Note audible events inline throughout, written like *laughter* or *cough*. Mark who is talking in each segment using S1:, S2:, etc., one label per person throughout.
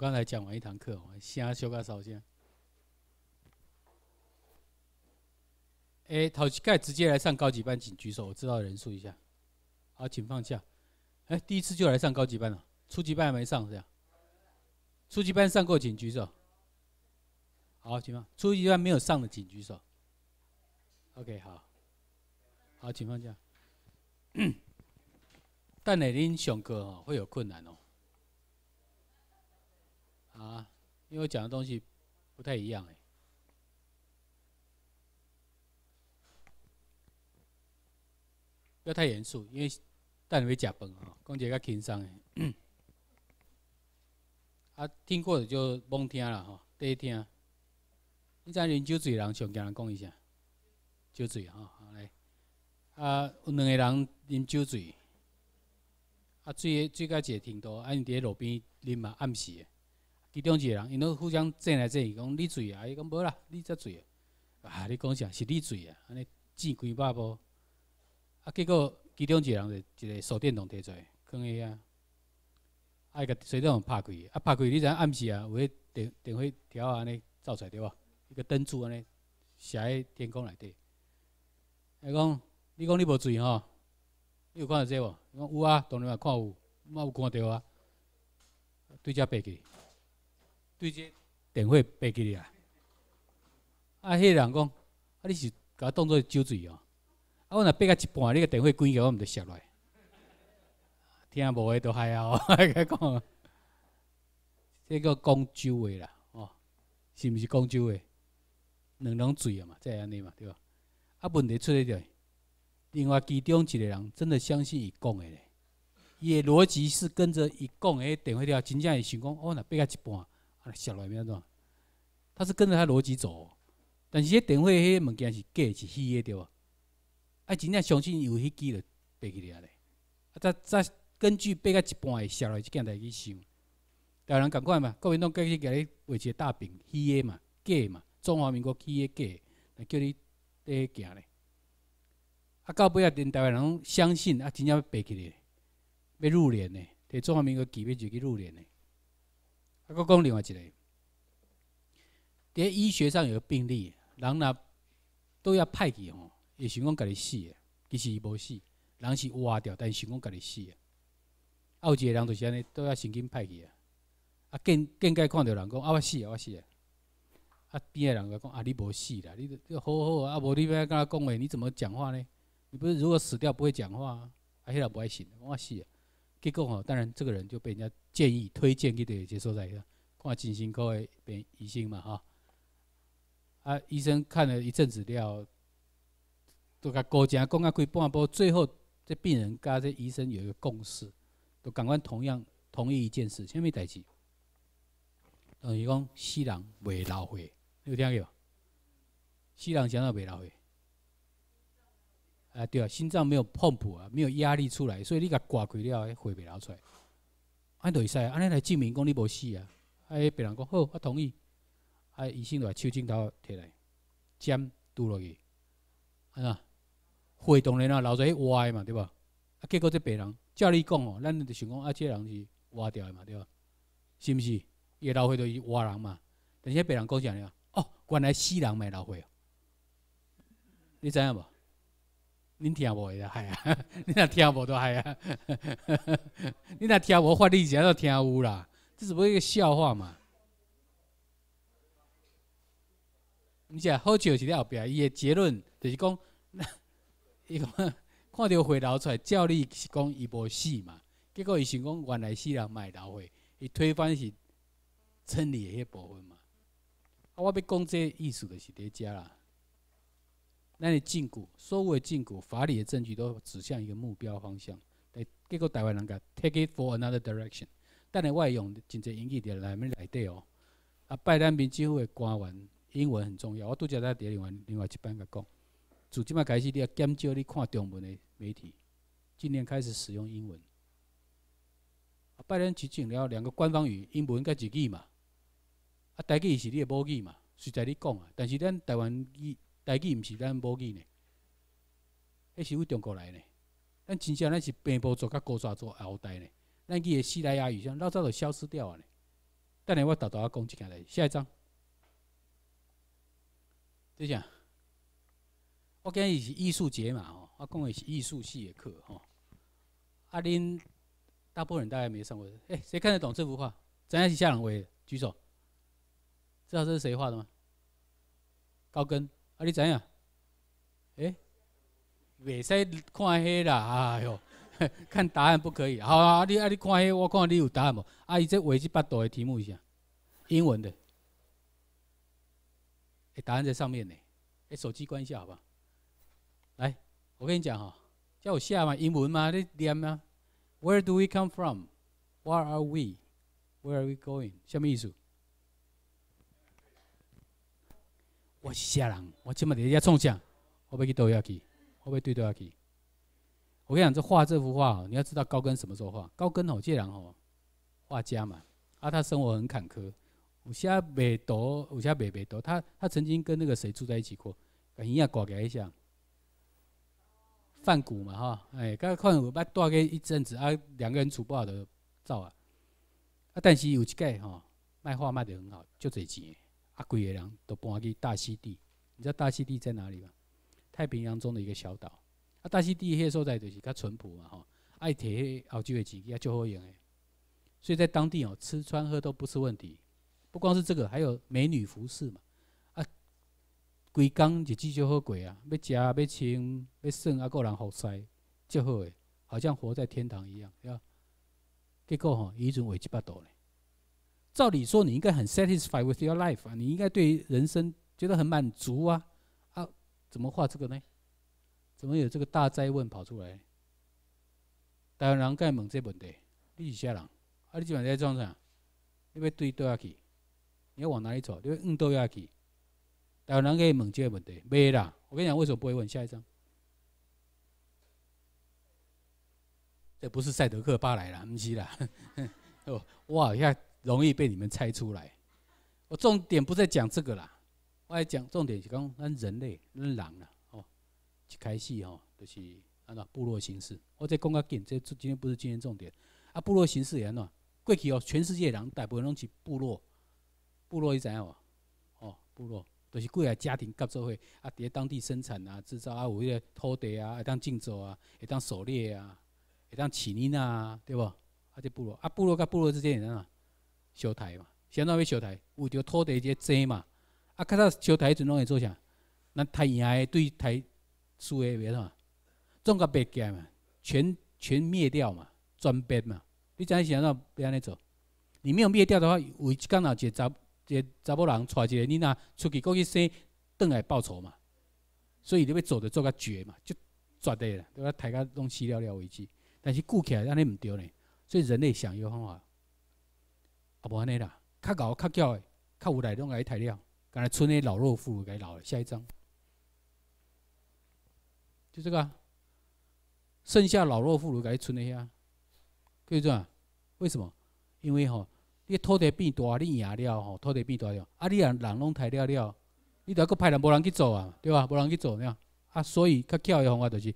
S1: 刚才讲完一堂课，我先休息一下，先。哎，陶启盖直接来上高级班，请举手，我知道人数一下。好，请放下。哎，第一次就来上高级班了，初级班还没上是吧？初级班上过请举手。好，请放。初级班没有上的请举手。OK，好。好，请放下。*coughs* 但哪天上课哦，会有困难哦。啊，因为讲的东西不太一样哎，不要太严肃，因为带你会食饭啊，讲一个较轻松的。啊，听过的就甭听了哈，第一听。你知饮酒醉人常跟人讲一下，酒醉哈，嘞。啊，两个人饮酒醉，啊醉醉到一个程度，啊，你伫路边饮嘛暗时。其中一个人，因拢互相争来争，讲你醉啊！伊讲无啦，你才醉啊！啊，你讲啥？是你醉啊！安尼争几百波，啊，结果其中一个人就一个手电筒摕出来，开啊！啊，伊个随在互拍开，啊，拍开，你知影暗时啊，有迄电电火条安尼照出来对无？一个灯柱安尼射喺天空内底。伊讲，你讲你无醉吼？你有看到这无？讲有啊，当然嘛看有，嘛有看到啊？对遮爬起。对接电话拨给你啊！啊，迄个人讲，啊，你是甲我当作酒醉哦。啊，我若拨到一半，你个电话关起，我毋摔落。来。听无的都系甲个讲，这个广州话啦，哦，是毋是广州话？两两醉嘛，即安尼嘛，对吧？啊，问题出在另外其中一个人真的相信伊讲的，伊的逻辑是跟着伊讲的电话条，真正会想讲，我若拨到一半。啊，下来没有？他是跟着他逻辑走，但是迄电会迄物件是假是虚的对无？啊，真正相信有迄假的，背起嚟啊！再再根据背个一半写落即件来去想，台湾人感觉嘛，国民党过去叫你画一个大饼，虚的嘛，假嘛，中华民国虚的假，来叫你在行嘞。啊，到尾不要台湾人相信啊，真正要背起来，要入殓的，伫中华民国基要就去入殓的。啊，个讲另外一个，伫医学上有病例，人呐都要派去吼，伊想讲家己死，其实伊无死，人是活着，但想讲家己死。啊，有一个人就是安尼，都要神经派去啊。啊见见街看到人讲啊我死啊我死啊，啊边个人就讲啊你无死啦，你好好啊，无你欲安怎讲话，你怎么讲话呢？你不是如果死掉不会讲话，啊？啊，迄个不爱信，我死。结果吼，当然这个人就被人家。建议推荐去对一个所在，看看进行的病医生嘛哈，啊医生看了一阵子了，都甲高正讲啊开半波，最后这病人甲这医生有一个共识，都讲阮同样同意一件事，啥物代志？等于讲死人袂流血，有听见无？死人真正袂老血，啊对啊，心脏没有碰浦啊，没有压力出来，所以你甲挂开了血袂流出来。安著会使，安尼来证明讲你无死啊！个病人讲好，我同意。啊，医生就把手镜头摕来，针剁落去，系嘛？血当然啊，流在歪嘛，对吧？啊，结果这病人照你讲哦，咱就想讲，啊，这人是歪掉的嘛，对吧？是毋是？伊的流血都是歪人嘛？但是迄病人讲啥呢？哦，原来死人咪流血哦，你知影无？恁听无的，系啊！恁 *laughs* 若听无都系啊！恁 *laughs* 若听无，法律上都听有啦，只是过一个笑话嘛。毋是啊，好笑是了后壁伊的结论就是讲，*laughs* 伊讲看到血流出来，照理是讲伊无死嘛。结果伊想讲，原来死人卖流血，伊推翻是村里的迄部分嘛。我欲讲这意思就是伫遮啦。那你禁锢，所谓禁锢，法理的证据都指向一个目标方向。但结果台湾人讲，take it for another direction。但你外用真侪英语的来面来得哦。啊，拜登庭政府的官员，英文很重要。我拄才在另外另外一班个讲，从即摆开始你要减少你看中文的媒体。今年开始使用英文。啊，拜占庭了两个官方语，英文跟日语嘛。啊，台语是你的母语嘛，随在你讲啊。但是咱台湾语。台记毋是咱无语呢，迄是为中国来呢，咱真正咱是平波族甲高山族后代呢，咱记个西来雅语像老早就消失掉啊呢。等下我大大阿讲一件来，下一章。对啥？我讲日是艺术节嘛吼，我讲的是艺术系的课吼。啊，恁大部分人大概没上过，哎，谁看得懂这幅画？咱是起下两位举手。知道这是谁画的吗？高跟，啊，你影？样？诶，未使看迄啦，哎哟，*laughs* 看答案不可以。好啊，你啊，你看迄，我看你有答案无？啊，伊这维基百度的题目一下，英文的。诶，答案在上面呢。哎，手机关一下好不好？来，我跟你讲哈，叫我下嘛，英文嘛，你念啊。w h e r e do we come from? Where are we? Where are we going? 什么意思？我是啥人，我起码人遐创啥？我背去倒下去，我背堆倒下去。我跟你讲，这画这幅画，你要知道高更什么时候画？高更吼，这人哦，画家嘛，啊他生活很坎坷，有些未读，有些未没读。他他曾经跟那个谁住在一起过，把伊仔挂一下。饭古嘛哈，哎，可看有捌住过一阵子，啊两个人处不好就走啊。啊但是有一届吼，卖画卖得很好，就侪钱。啊，几个人都搬去大溪地，你知道大溪地在哪里吗？太平洋中的一个小岛。啊，大溪地迄个所在就是较淳朴嘛吼，爱铁黑奥基会煮，也就好用哎。所以在当地哦，吃穿喝都不是问题。不光是这个，还有美女服饰嘛。啊，规工日子就好过啊，要食要穿要耍，阿个人服侍，就好诶，好像活在天堂一样。对吧？结果吼，以阵为一百度呢。照理说你应该很 satisfied with your life 啊，你应该对人生觉得很满足啊，啊，怎么画这个呢？怎么有这个大灾问跑出来？台湾人该问这问题，你是啥人？啊，你今晚在装啥？你要对倒下去，你要往哪里走？你要往倒下去？台湾人该问这个问题，没啦！我跟你讲，为什么不会问？下一张，这不是赛德克巴莱啦，不是啦。*laughs* 哦，哇呀！容易被你们猜出来。我重点不在讲这个啦，我来讲重点，是讲咱人类，咱人啦，哦，一开始哦，就是按照部落形式。我再讲个更，这今天不是今天重点。啊，部落形式，安怎？过去哦，全世界人大部分拢是部落。部落你知影无？哦，部落就是过来家庭合作会啊，伫当地生产啊，制造啊，有迄个土地啊，会当竞走啊，会当狩猎啊，会当起泥啊，对不？啊，这部落，啊，部落跟部落之间安怎？烧台嘛，相当于烧台，为着土地即争嘛。啊，较早烧台迄阵拢会做啥？咱太阳的对台输树的，别嘛，总甲白减嘛，全全灭掉嘛，全灭嘛。你影是安怎要安尼做？你没有灭掉的话，为工好一个查一个查某人带一个你若出去过去生，转来报仇嘛。所以你要做的做个绝嘛，就绝对啦，对吧？大家拢死了了为止。但是顾起来安尼毋对呢，所以人类想一个方法。啊，无安尼啦，较贤较巧、较有来拢解材了，敢来剩遐老弱妇孺解老。下一张就这个，剩下老弱妇孺伊剩遐，可以怎？为什么？因为吼，你土地变大，你赢了吼，土地变大了，啊，你人人拢抬了了，你着还阁派人无人去做啊，对吧？无人去做了，啊，所以较巧诶方法就是，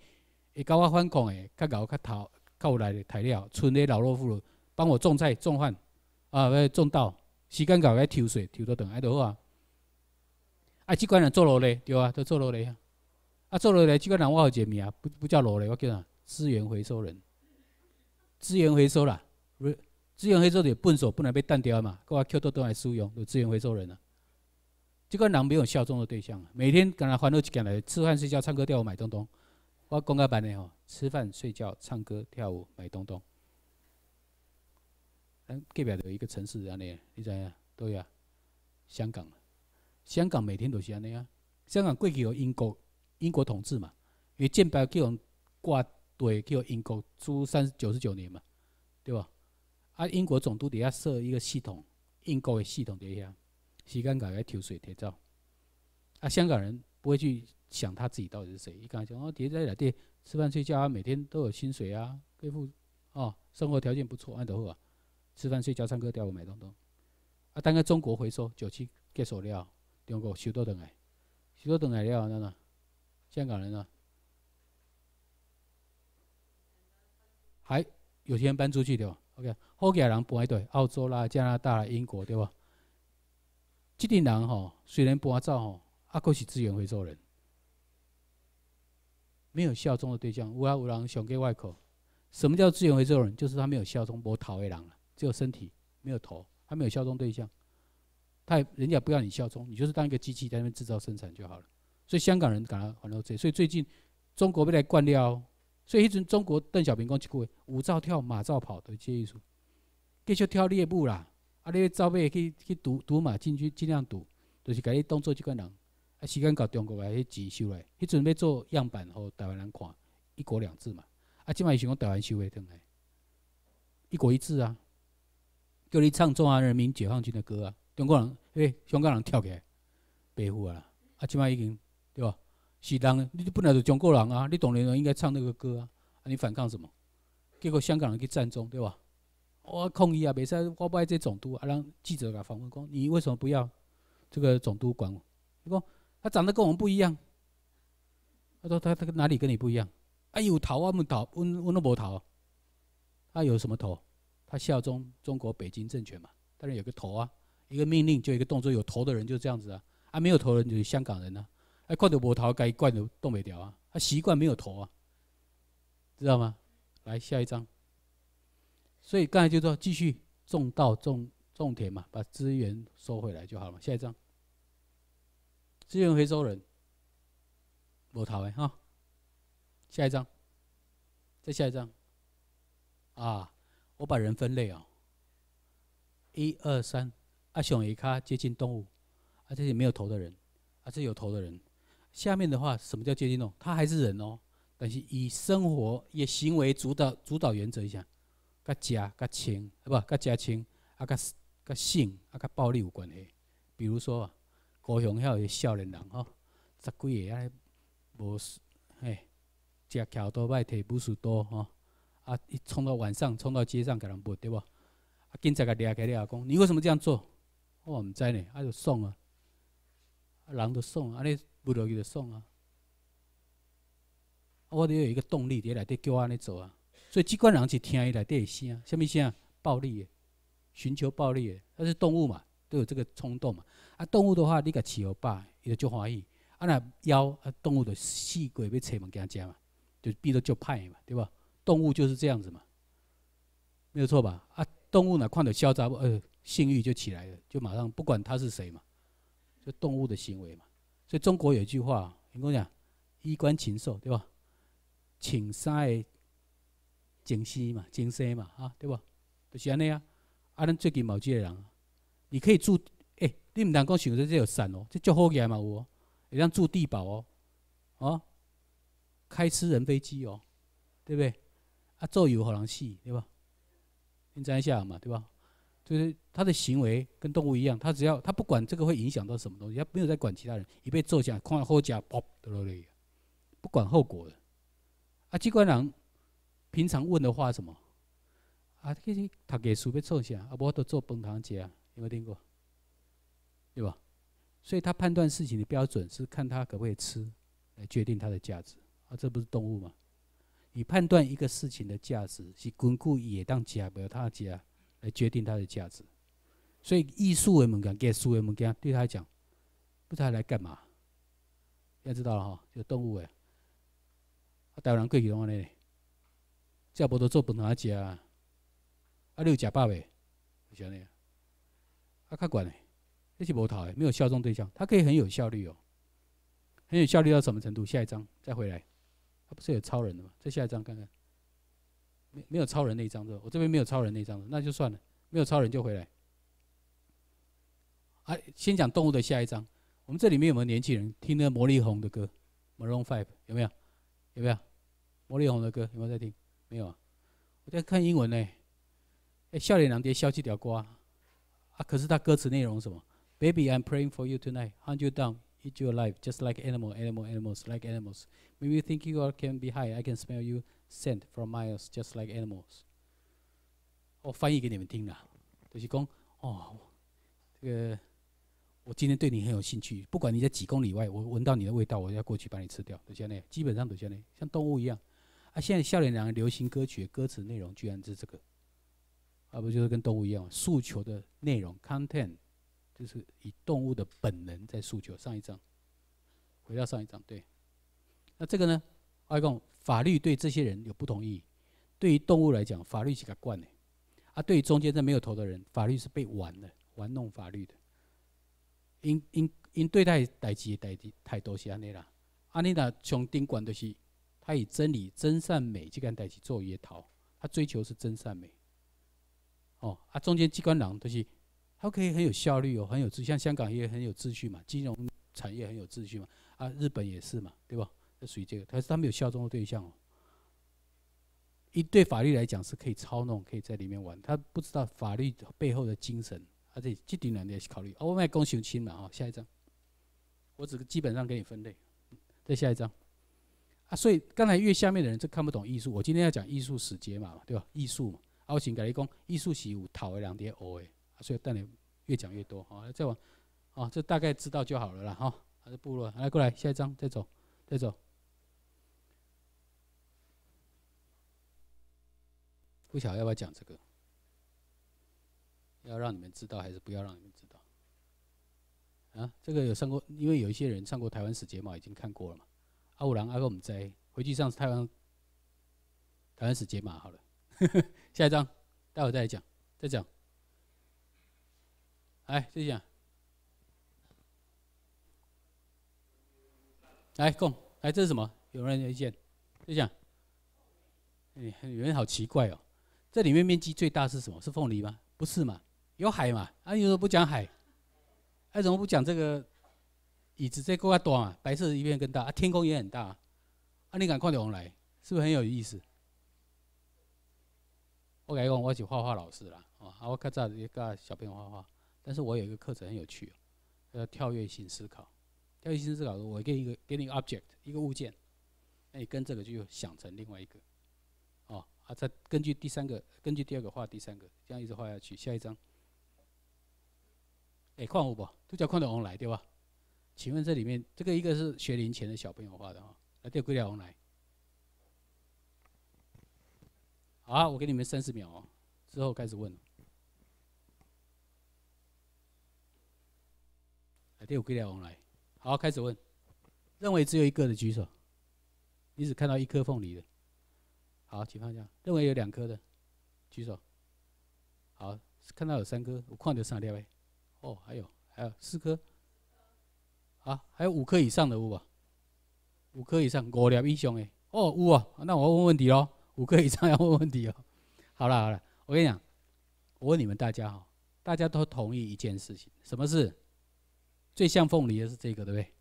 S1: 会甲我反抗诶，较贤较头较有来诶刣了，剩遐老弱妇孺帮我种菜、种饭。啊，要种稻，时间到要抽水，抽到长要多好啊！啊，即款人做落来，对啊，都做落来啊！啊，做落来，即款人我好解谜啊！不不叫落来，我叫啥？资源回收人，资源回收啦！资源回收的笨手不能被断掉嘛！我捡到都来使用，有资源回收人啊！即款人没有效忠的对象，每天跟他欢乐一件来，吃饭睡觉唱歌跳舞买东东。我公家班的吼，吃饭睡觉唱歌跳舞买东东。咱隔壁的一个城市安尼，你知影？对啊，香港，香港每天都是安尼啊。香港过去有英国英国统治嘛，因为建白叫挂队叫英国租三九十九年嘛，对吧？啊，英国总督底下设一个系统，英国的系统底下，时间改来抽水改造。啊，香港人不会去想他自己到底是谁，一讲讲哦，叠在了地，吃饭睡觉啊，每天都有薪水啊，恢复哦，生活条件不错，安得啊。吃饭、睡觉、唱歌、跳舞、买东东。啊，但个中国回收、九七结束了，中国收到顿来，收到顿来香港人啊，还有些人搬出去对吧？OK，好几个人搬对，澳洲啦、加拿大、啦、英国对吧？即点人吼，虽然搬走吼，啊，可是资源回收人，没有效忠的对象，有啊，有人想给外口。什么叫资源回收人？就是他没有效忠，无讨回人只有身体没有头，他没有效忠对象，他也人家不要你效忠，你就是当一个机器在那边制造生产就好了。所以香港人感到很多罪。所以最近中国被来灌哦，所以迄阵中国邓小平讲一句舞照跳马照跑的接艺术，继续跳猎步啦！啊，你照尾去去赌赌马，进去尽量赌，就是把你当做这个人。啊，时间到中国来去钱修来，迄阵要做样板给台湾人看，一国两制嘛。啊，即摆伊想讲台湾修的汤来，一国一制啊。叫你唱中华人民解放军的歌啊！中国人，诶，香港人跳起来，白富啊！啊，起码已经对吧？是人，你本来就中国人啊！你懂的人应该唱那个歌啊！你反抗什么？结果香港人去占中，对吧？我抗议啊！未使我不爱这总督啊！让记者来访问，讲你为什么不要这个总督管我？你说他长得跟我们不一样？他说他他哪里跟你不一样？哎，有头啊没头？我我那无头，他有什么头？他效忠中国北京政权嘛，当然有个头啊，一个命令就一个动作，有头的人就这样子啊，啊没有头人就是香港人呢，哎，怪不我毛该改惯了东北调啊，他习惯没有头啊，知道吗？来下一张，所以刚才就说继续种稻种种田嘛，把资源收回来就好了，下一张，资源回收人，我逃哎哈，下一张，再下一张，啊。我把人分类哦，一二三，阿熊一卡接近动物，阿这些没有头的人，阿这有头的人，下面的话什么叫接近动物？他还是人哦，但是以生活以行为主导主导原则一下，甲家甲啊不甲家亲，阿甲甲性阿甲暴力有关系，比如说高雄遐的少年人吼，十几个啊无，哎，食桥多歹，腿不是多吼。啊！一冲到晚上，冲到街上给人布，对不？啊，警察个抓起来，阿讲：你为什么这样做？我唔知呢，啊就送啊，人就送啊，你不去就送啊。我得有一个动力，伫内底叫我尼做啊。所以即款人是听伊内底的声虾物声啊？暴力，的，寻求暴力，的，他是动物嘛，都有这个冲动嘛。啊，动物的话，你甲饲互吧，伊就欢喜。啊，那要啊，动物的细鬼要揣物件食嘛，就变做足歹嘛，对不？动物就是这样子嘛，没有错吧？啊，动物呢，看得嚣张，呃，性欲就起来了，就马上不管他是谁嘛，就动物的行为嘛。所以中国有一句话，你跟我讲，衣冠禽兽，对吧？请杀，锦西嘛，锦西嘛，啊，对吧？就是安尼啊。啊，恁最近冇几个人啊？你可以住，哎，你唔但讲想着这个山哦，这住好起来嘛有哦，有样住地堡哦，哦，开私人飞机哦，对不对？他做油好能是，对吧？你摘一下嘛，对吧？就是他的行为跟动物一样，他只要他不管这个会影响到什么东西，他没有在管其他人。一被坐下，看后脚，砰，掉了泪，不管后果的。啊，机关长平常问的话什么？啊，这些他给书被坐下，啊，我都做崩堂姐啊？有没有听过？对吧？所以他判断事情的标准是看他可不可以吃，来决定他的价值。啊，这不是动物吗？以判断一个事情的价值，是根据野当吃没有他吃来决定它的价值。所以艺术为物件，艺术为物件，对他来讲，不知道来干嘛。要知道了哈，就动物哎，台湾贵去拢我那的，这无都做本行吃，啊，啊，你有吃饱未？是安尼，啊，较贵的，那是无头的，没有效忠对象，它可以很有效率哦，很有效率到什么程度？下一张再回来。他不是有超人的吗？再下一张看看，没没有超人那一张的，我这边没有超人那一张的，那就算了，没有超人就回来。哎，先讲动物的下一张，我们这里面有没有年轻人听那魔力红的歌？Maroon Five 有没有？有没有？魔力红的歌有没有在听？没有啊，我在看英文呢。哎，笑脸两蝶，笑气屌瓜。啊，可是他歌词内容什么？Baby, I'm praying for you tonight, hunt you down。Eat you alive, just like animal, animal, animals, like animals. Maybe you think you can be high. I can smell you scent from miles, just like animals. 我翻译给你们听啦，就是讲哦，这个我今天对你很有兴趣。不管你在几公里外，我闻到你的味道，我要过去把你吃掉。就像那，基本上都像那，像动物一样。啊，现在笑脸男流行歌曲歌词内容居然是这个，啊不就是跟动物一样诉求的内容 （content）。就是以动物的本能在诉求。上一张，回到上一张，对。那这个呢？阿公，法律对这些人有不同意义。对于动物来讲，法律是给惯的；，啊，对于中间这没有头的人，法律是被玩的，玩弄法律的。因因因对待代志代机太多是安尼啦，安尼啦，从顶管都是他以真理、真善美这间代志做约逃。他追求是真善美。哦，啊，中间机关狼都是。他可以很有效率哦，很有秩，像香港也很有秩序嘛，金融产业很有秩序嘛，啊，日本也是嘛，对吧？属于这个，但是他们有效忠的对象哦。一对法律来讲是可以操弄，可以在里面玩，他不知道法律背后的精神，而且既定人也考虑。哦，卖公行亲嘛，哦，下一张，我只基本上给你分类，再下一张。啊，所以刚才越下面的人就看不懂艺术，我今天要讲艺术史节嘛，对吧？艺术嘛，O 型改一公，艺术习武讨回两点 O 诶。所以带你越讲越多，好，再往，哦，这大概知道就好了啦，哈，还是部落，来过来，下一张，再走，再走。不晓得要不要讲这个，要让你们知道还是不要让你们知道？啊，这个有上过，因为有一些人上过台湾史节码，已经看过了嘛。阿五郎阿哥，我们在回去上台湾台湾史节码好了，*laughs* 下一张，待会再来讲，再讲。来谢谢。讲，来共，哎，这是什么？有人有意见？谢谢。哎，有人好奇怪哦。这里面面积最大是什么？是凤梨吗？不是嘛？有海嘛？啊，有人不讲海，哎，怎么不讲这个椅子这过阿多嘛？白色的一片更大，啊，天空也很大，啊，你赶快点红来，是不是很有意思？我来讲，我是画画老师啦，啊，我较早也教小朋友画画。但是我有一个课程很有趣，叫跳跃性思考。跳跃性思考，我给一个给你一个 object，一个物件，哎，跟这个就想成另外一个，哦，啊，再根据第三个，根据第二个画第三个，这样一直画下去。下一张，哎，矿物不？叫矿的往来对吧？请问这里面这个一个是学龄前的小朋友画的啊？来，这个归恐往来。好啊，我给你们三十秒，哦，之后开始问。第五个点往来，好，开始问。认为只有一个的举手。你只看到一颗凤梨的，好，请放下。认为有两颗的举手。好，看到有三颗，我就上掉呗。哦，还有，还有四颗。啊，还有五颗以上的有吧？五颗以上，五粒以上诶。哦，有啊。那我问问题咯，五颗以上要问问题哦。好了好了，我跟你讲，我问你们大家哈，大家都同意一件事情，什么事？最像凤梨的是这个，对不对？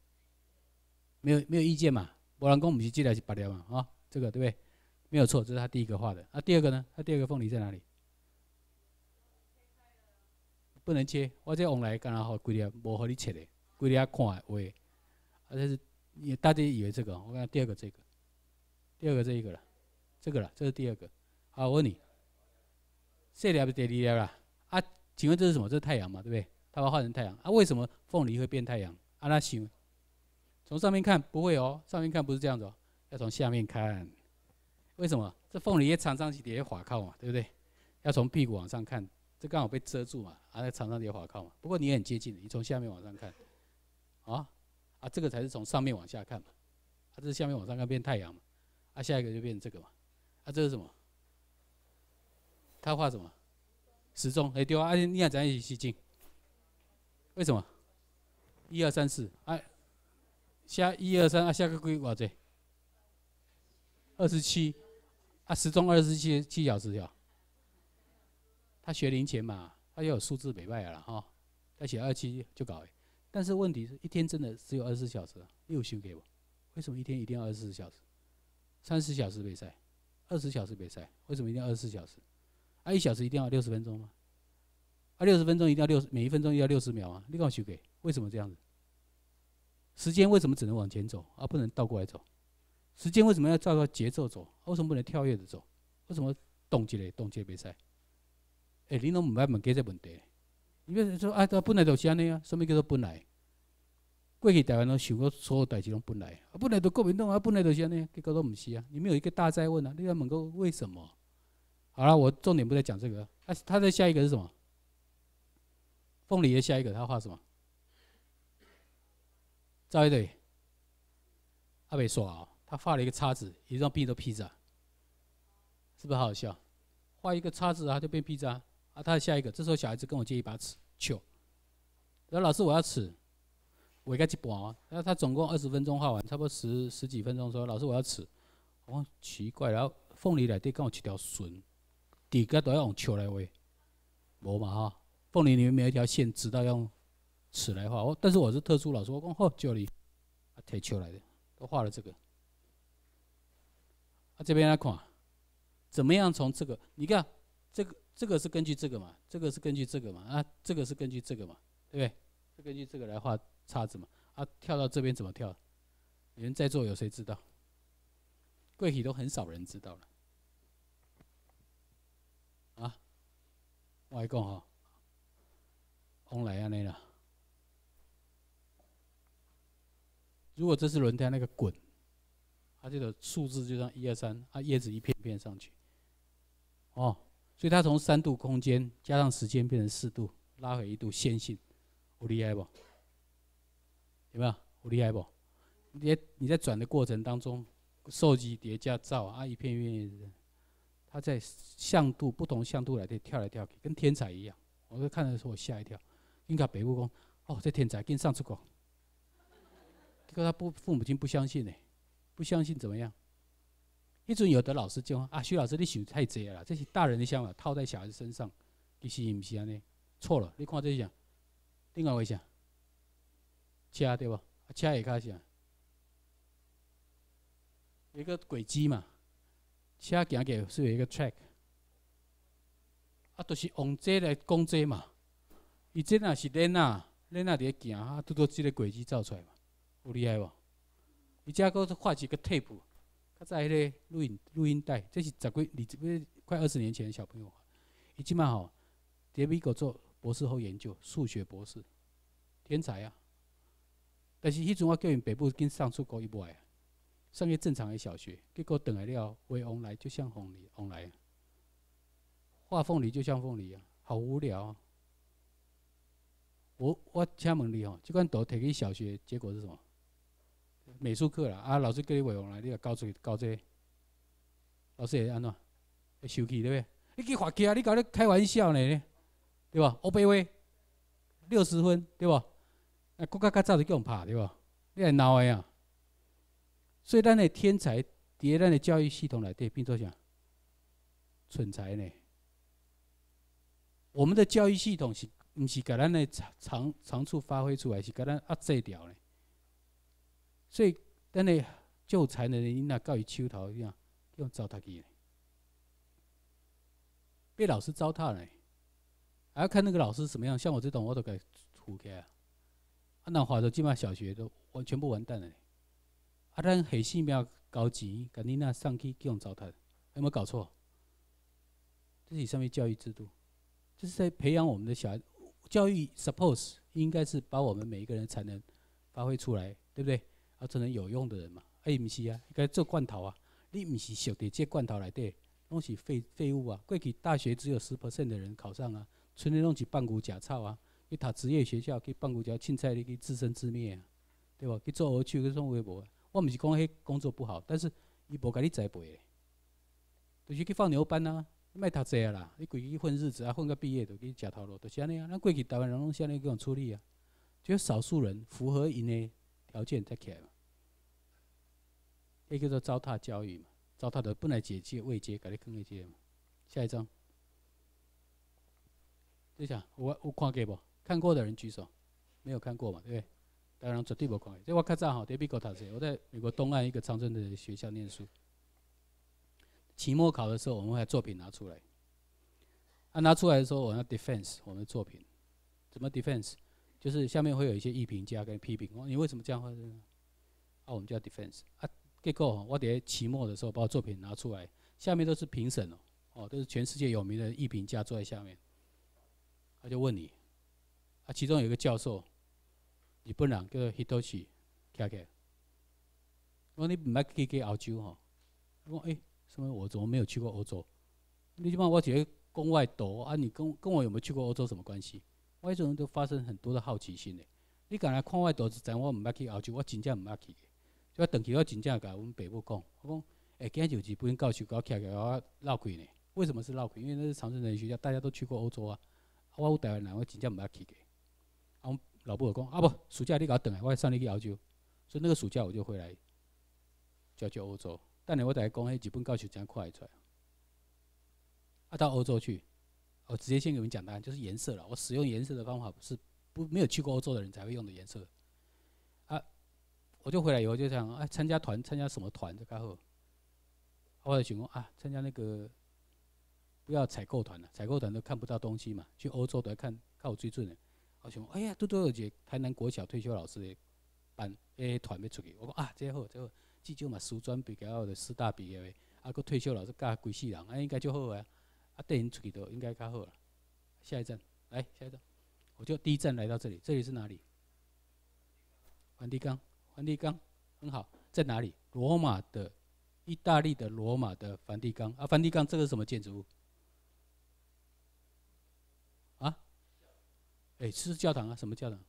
S1: 没有没有意见嘛？波浪不母鸡进来是拔掉嘛，啊，这个对不对？没有错，这是他第一个画的。啊，第二个呢？他第二个凤梨在哪里？不能切，我这往来干啥好？龟裂，不和你切的，龟裂看，喂，啊，且是也大家以为这个？我讲第二个这个，第二个这一个了，这个了，这是第二个。好，我问你，线条是第二裂了啊，请问这是什么？这是太阳嘛，对不对？它会化成太阳啊？为什么凤梨会变太阳？啊，那行，从上面看不会哦，上面看不是这样子，要从下面看。为什么？这凤梨也长上也叠花靠嘛，对不对？要从屁股往上看，这刚好被遮住嘛，啊，长上几叠花靠嘛。不过你也很接近，你从下面往上看，啊，啊，这个才是从上面往下看嘛，啊，这是下面往上看变太阳嘛，啊，下一个就变成这个嘛，啊，这是什么？他画什么？时钟，哎对啊，你俩咱一起吸进。为什么？一二三四，哎，下一二三，啊下个规划这对，二十七，啊时钟二十七七小时要，他学零钱嘛，他要有数字背背了哈，他写二七就搞，但是问题是，一天真的只有二十四小时，六休给我，为什么一天一定要二十四小时？三十小时比赛，二十小时比赛，为什么一定要二十四小时？啊一小时一定要六十分钟吗？六十分钟一定要六十，每一分钟要六十秒啊！立刻去给。为什么这样子？时间为什么只能往前走，而不能倒过来走？时间为什么要照着节奏走？为什么不能跳跃着走？为什么冻结嘞？冻结比赛？哎，你龙唔买问给这问题。你别说啊，本来就是安尼啊。什么叫做本来？过去台湾拢想过所有代志拢本来，本来都国民党，啊本来就是安尼，结果都唔是啊。你没有一个大灾问啊？你要问个为什么？好了，我重点不再讲这个。啊，他在下一个是什么？凤梨的下一个，他画什么？赵一队，阿伟说啊，他画了一个叉子，一张币都披着，是不是好好笑？画一个叉子啊，就变披着啊！他的下一个，这时候小孩子跟我借一把尺，笑。他说：“老师，我要尺，我该去拔。”然后他总共二十分钟画完，差不多十十几分钟说：“老师，我要尺。”哦，奇怪，然后凤梨里底跟有一条笋，底个都要用尺来画，无嘛哈？凤梨里面每一条线，直到用尺来画。我，但是我是特殊老师，我讲好教你啊，抬球来的，都画了这个。啊，这边来看，怎么样从这个？你看，这个这个是根据这个嘛？这个是根据这个嘛？啊，这个是根据这个嘛？对不对？是根据这个来画叉子嘛？啊，跳到这边怎么跳？有人在座有谁知道？柜体都很少人知道了。啊，外公哈。蓬莱啊，那个？如果这是轮胎那个滚，它这个数字就像一二三，它叶子一片片上去，哦，所以它从三度空间加上时间变成四度，拉回一度线性，有厉害不？有没有？有厉害不？你你在转的过程当中，受集叠加造啊一片一片，它在向度不同向度来跳来跳去，跟天才一样。我在看的时候，我吓一跳。跟该爸母讲，哦，这天才，跟上出国。结果他不父母亲不相信呢，不相信怎么样？一阵有的老师讲，啊，徐老师，你想太侪啦，这是大人的想法套在小孩子身上，其实毋是安尼，错了。你看这就讲，另外一啥？车对不？车也讲啥？一个轨迹嘛，车行过是有一个 track，啊，都是往这来攻这嘛。伊真啊是恁啊，恁啊伫行行，拄都即个轨迹走出来嘛，有厉害无？伊只搁画一个 tape，卡在个录音录音带，这是十几、二十、几快二十年前的小朋友。伊即嘛吼，伫美国做博士后研究，数学博士，天才啊！但是迄阵我叫伊北部跟上出国一步啊，上个正常的小学，结果等来了，画红梨就像凤梨，红梨画凤梨就像凤梨啊，好无聊啊！我我请问你吼，这款图摕去小学，结果是什么？美术课啦，啊，老师叫你画画啦，你又教出教这，老师会安怎？会生气对不对？你去罚去啊！你搞你开玩笑呢，对吧？乌白话，六十分对吧？啊，国家较早就叫人拍对吧？你还闹的啊！所以，咱的天才在咱的教育系统内底变作啥？蠢材呢？我们的教育系统是。毋是把咱的长长处发挥出来，是把咱压制掉嘞。所以，咱的教材呢，你那教育抽逃一样，用糟蹋去嘞。被老师糟蹋嘞，还要看那个老师什么样。像我这种，我都给吐起啊。啊，那华州本上小学都完全部完蛋嘞。啊，咱下性命交钱，跟你那上去就用糟蹋，有没有搞错？这是上面教育制度，这是在培养我们的小孩。教育，suppose 应该是把我们每一个人才能发挥出来，对不对？而成为有用的人嘛。诶，毋是啊，应该做罐头啊。你毋是熟的这罐头来的，拢是废废物啊。过去大学只有十 percent 的人考上啊，剩下弄是半股假钞啊。伊读职业学校去半股假凊彩哩去自生自灭啊，对吧？去做何去，去送微博。我毋是讲迄工作不好，但是伊无甲你栽培，必是去放牛班啊，卖读啊啦，你规去混日子啊，混个毕业就去吃头路，就是安尼啊。咱过去台湾人拢是你这样处理啊，只有少数人符合因的条件才起来嘛。迄叫做糟蹋教育嘛，糟蹋的不能解决未解，改来更未解嘛。下一张，对想我我看过不？看过的人举手，没有看过嘛，对不对？台湾人绝对无看。过。这我较早吼，在美国读册，我在美国东岸一个长春的学校念书。期末考的时候，我们会把作品拿出来。啊，拿出来的时候，我们要 defense 我们作品，怎么 defense？就是下面会有一些艺评家跟批评，哦，你为什么这样画的？啊，我们叫 defense。啊，结果我得期末的时候把我作品拿出来，下面都是评审哦，哦，都是全世界有名的艺评家坐在下面。他就问你，啊，其中有一个教授，你不能跟 He Tochi 谈谈。我你唔系去去澳洲吼？我诶。什么？我怎么没有去过欧洲？你去问我讲国外多啊？你跟跟我有没有去过欧洲什么关系？外洲人都发生很多的好奇心的。你讲来看外国，是真我唔捌去欧洲，我真正唔捌去。我等起我真正甲我爸母讲，我讲哎，今就是本教授搞起来，我闹鬼呢？为什么是闹鬼？因为那是长春人学校，大家都去过欧洲啊。我台湾人我真正唔捌去嘅。我老婆讲啊不，暑假你搞等，我送你去欧洲。所以那个暑假我就回来，就去欧洲。但你我在讲，还日本教手怎样跨越出来？啊，到欧洲去，我直接先给你们讲答案，就是颜色了。我使用颜色的方法是不没有去过欧洲的人才会用的颜色。啊，我就回来以后就想，哎，参加团参加什么团？这刚好，我就想讲啊，参加那个不要采购团了，采购团都看不到东西嘛。去欧洲都要看看我最准的。我想，哎呀，多多有几台南国小退休老师的班，哎，团没出去，我讲啊，这好这后。这就嘛，师专毕业或者师大毕业的，啊，搁退休了，师教规世人，啊，应该就好啊。啊，带人出去都应该较好了。下一站，来，下一站，我就第一站来到这里，这里是哪里？梵蒂冈，梵蒂冈，很好，在哪里？罗马的，意大利的罗马的梵蒂冈，啊，梵蒂冈这个是什么建筑物？啊？哎，是教堂啊，什么教堂？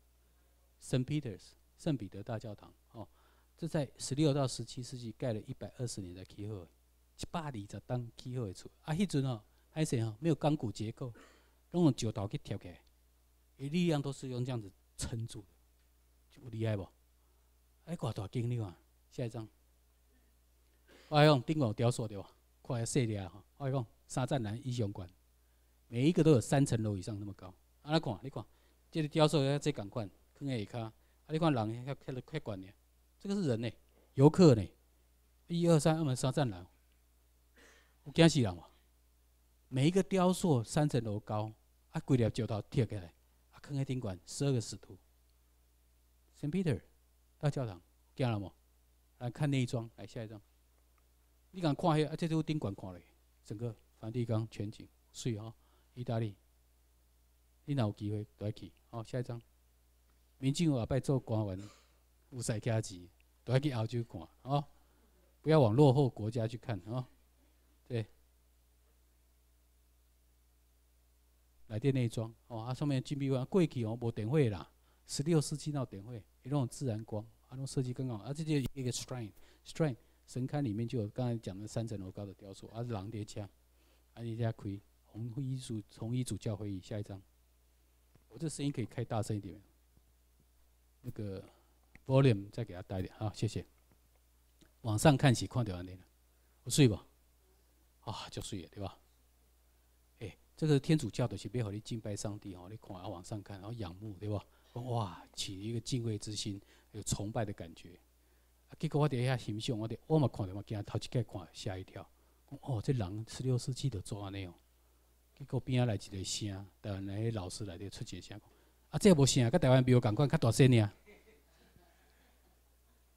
S1: 圣彼得，圣彼得大教堂。就在十六到十七世纪，盖了一百二十年的气候，一百二十栋气候的厝。啊，迄阵哦，还谁哦？没有钢骨结构，用石头去挑起，伊力量都是用这样子撑住，就厉害不？哎，过大惊你看，下一张，哎用顶个雕塑对吧？快要碎掉哈！哎哟，三站南英雄馆，每一个都有三层楼以上那么高。啊，你看，你看，这个雕塑这钢管，放下下骹，啊，你看人遐遐遐管呢。这个是人呢，游客呢，一二三，二门三站栏，我惊死人哇！每一个雕塑三层楼高，啊，规条石头贴起来，啊，扛在顶管十二个使徒，Peter 大教堂，惊了冇？来看那一张，来下一张，你敢跨黑？啊，这都顶管看嘞，整个梵蒂冈全景，水哦，意大利，你哪有机会该去？好，下一张，民警我拜做官文。五加纪，都要去欧洲看哦，不要往落后国家去看哦。对，来电那一哦，啊上面金闭房过去哦，无点火啦，十六世纪那电火，一种自然光，啊种设计更好。啊，这就一个 strength，strength 神龛里面就有刚才讲的三层楼高的雕塑，啊是狼铁枪，啊你家盔，红衣主红衣主教会议。下一张，我这声音可以开大声一点，那个。Volume 再给他大点，好，谢谢。往上看是看到安尼了，有睡不？啊，就睡了，对吧？哎，这个天主教的是要好，你敬拜上帝哦，你看啊，往上看，然后仰慕，对吧？哇，起一个敬畏之心，有崇拜的感觉。啊，结果我睇下形象，我哋我嘛看到嘛，惊头一届看吓一跳，哦，这人十六世纪就做安尼哦。结果边啊来一个声，台湾那些老师来啲出一个声啊，这无声啊，跟台湾比我感款，较大声呢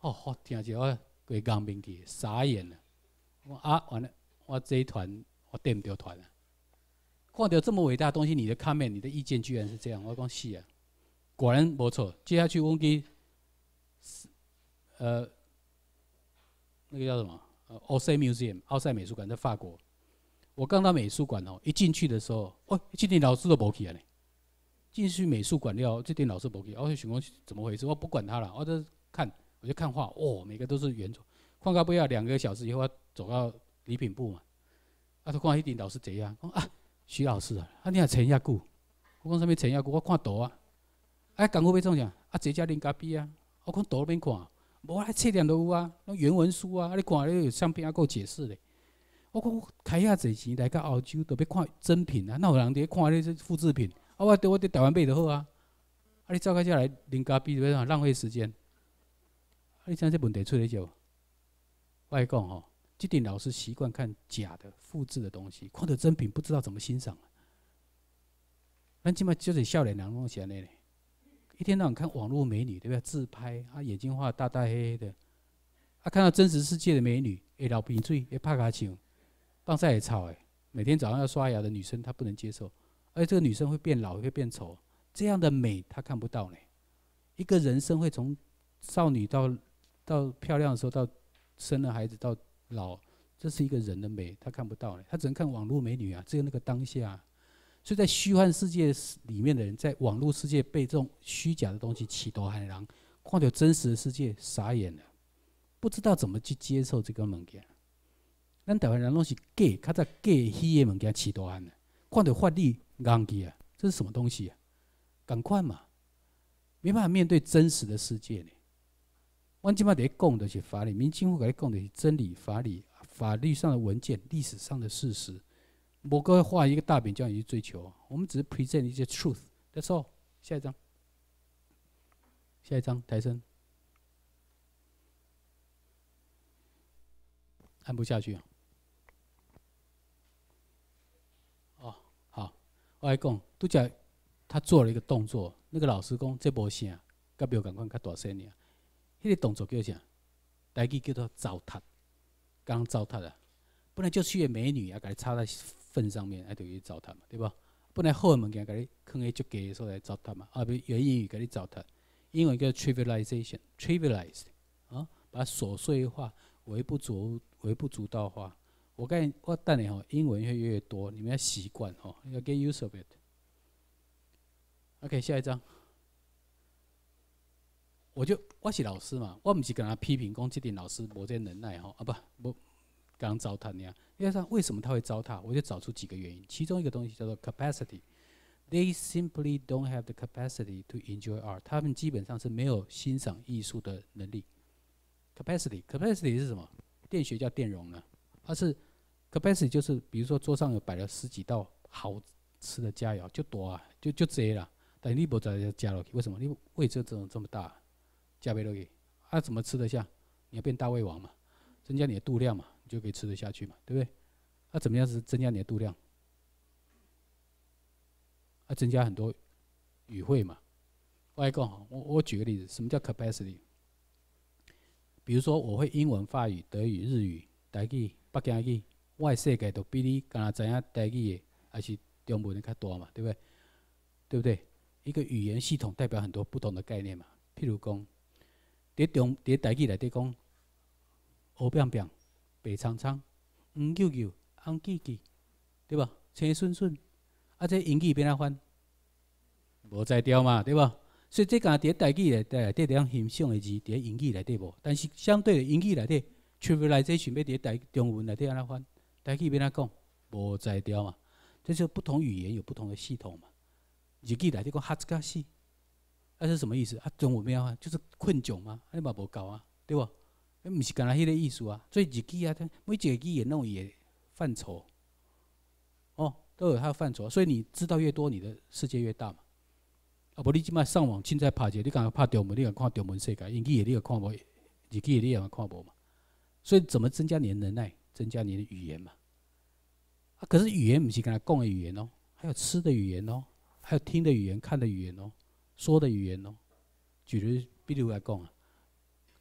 S1: 哦，好，听着我国钢兵器，傻眼了。我啊，完了，我这一团我订唔到团啊。看到这么伟大的东西，你的 comment，你的意见居然是这样，我讲是啊，果然没错。接下去我给是呃那个叫什么，呃奥赛 e u m 奥赛美术馆在法国。我刚到美术馆哦，一进去的时候，哦，今天老师都冇去了呢。进去美术馆了，这点老师冇去，我想讲怎么回事，我不管他了，我就看。我就看画，哦，每个都是原作。广告不要两个小时以后要走到礼品部嘛？他就看告一点老师怎样？”啊，徐老师啊，啊你也存遐久？”我讲：“什么存遐久？我看图啊。”啊，广告要怎样？啊，这家林加比啊？我看图边看，无啊，册店都有啊，那原文书啊，你看有相片还够解释嘞。我看开遐侪钱来到澳洲，都要看真品啊，那有人伫看咧是复制品。啊，我对我在台湾买就好啊。啊，你照开下来林加比，别浪浪费时间。你这样这问题出来就，我讲哦，这点老师习惯看假的、复制的东西，看到真品不知道怎么欣赏了。那起码就是笑脸两种起来嘞。一天到晚看网络美女，对不对？自拍，啊，眼睛画大大黑黑的，啊，看到真实世界的美女，会老鼻水，会拍怕卡青，防晒也吵诶。每天早上要刷牙的女生，她不能接受，而且这个女生会变老，会变丑，这样的美她看不到呢。一个人生会从少女到到漂亮的时候，到生了孩子，到老，这是一个人的美，他看不到了，他只能看网络美女啊，只有那个当下。所以在虚幻世界里面的人，在网络世界被这种虚假的东西起多安，让看到真实的世界傻眼了，不知道怎么去接受这个物件。咱台湾人拢是假，他在假虚的物件起多安呢，看到法律硬起啊，这是什么东西啊？赶快嘛，没办法面对真实的世界嘞。关键嘛得讲的是法理，民进会给讲的是真理、法理、法律上的文件、历史上的事实。我哥画一个大饼叫你去追求，我们只是 present 一些 truth。That's all。下一张，下一张，台生，按不下去啊。哦，好，我来讲，杜家他做了一个动作，那个老师讲这无啥，啊，不要赶快给大声点。这个动作叫啥？台家叫做糟蹋，刚糟蹋的，本来就是一美女啊，给插在粪上面，啊，就去糟蹋嘛，对吧？本来后门给你家坑个去，就给出来糟蹋嘛，啊，比是用英语给你糟蹋。英文叫 trivialization，trivialized，啊，把琐碎化，微不足微不足道化。我跟你我带你吼，英文越越多，你们要习惯吼，要 get use o it。OK，下一张。我就我是老师嘛，我唔是跟他批评讲这点老师冇这能耐吼，啊不不，刚糟蹋你因为讲为什么他会糟蹋，我就找出几个原因。其中一个东西叫做 capacity，they simply don't have the capacity to enjoy art。他们基本上是没有欣赏艺术的能力。capacity，capacity 是什么？电学叫电容啊，它是 capacity 就是比如说桌上有摆了十几道好吃的佳肴，就多啊，就就挤了。但你冇再要加了。为什么？你位就怎么这么大。加倍都可啊？怎么吃得下？你要变大胃王嘛，增加你的肚量嘛，你就可以吃得下去嘛，对不对？那怎么样是增加你的肚量？啊，增加很多语汇嘛。我来讲，我我举个例子，什么叫 capacity？比如说我会英文、法语、德语、日语、台语、北京语，外世界都比你敢知影台语的，还是中文的看多嘛，对不对？对不对？一个语言系统代表很多不同的概念嘛，譬如讲。伫中伫台语内底讲，乌片片、白苍苍、黄啾啾、红叽叽，对吧？青顺顺，啊，这英语变哪翻？无在调嘛，对吧？所以这间伫台语内底内底两形象的字，伫英语内底无，但是相对的英语内底，除非来这想要伫台中文内底安哪翻，台语变哪讲？无在调嘛，这是不同语言有不同的系统嘛？日语内底讲哈子卡西。那是什么意思啊？中文啊，就是困窘嘛。那你嘛无搞啊，对不？你不是讲他迄个意思啊。所以日记啊，他每一个字也弄伊个范畴，哦，都有的范畴。所以你知道越多，你的世界越大嘛。啊不，你即码上网青拍一节，你讲拍中文，你讲看中文世界，英语的你也看无，日记的你也看无嘛。所以怎么增加你能耐？增加你的语言嘛。啊，可是语言不是讲的语言哦，还有吃的语言哦，还有听的语言、看的语言哦。说的语言哦，举例，比如来讲啊，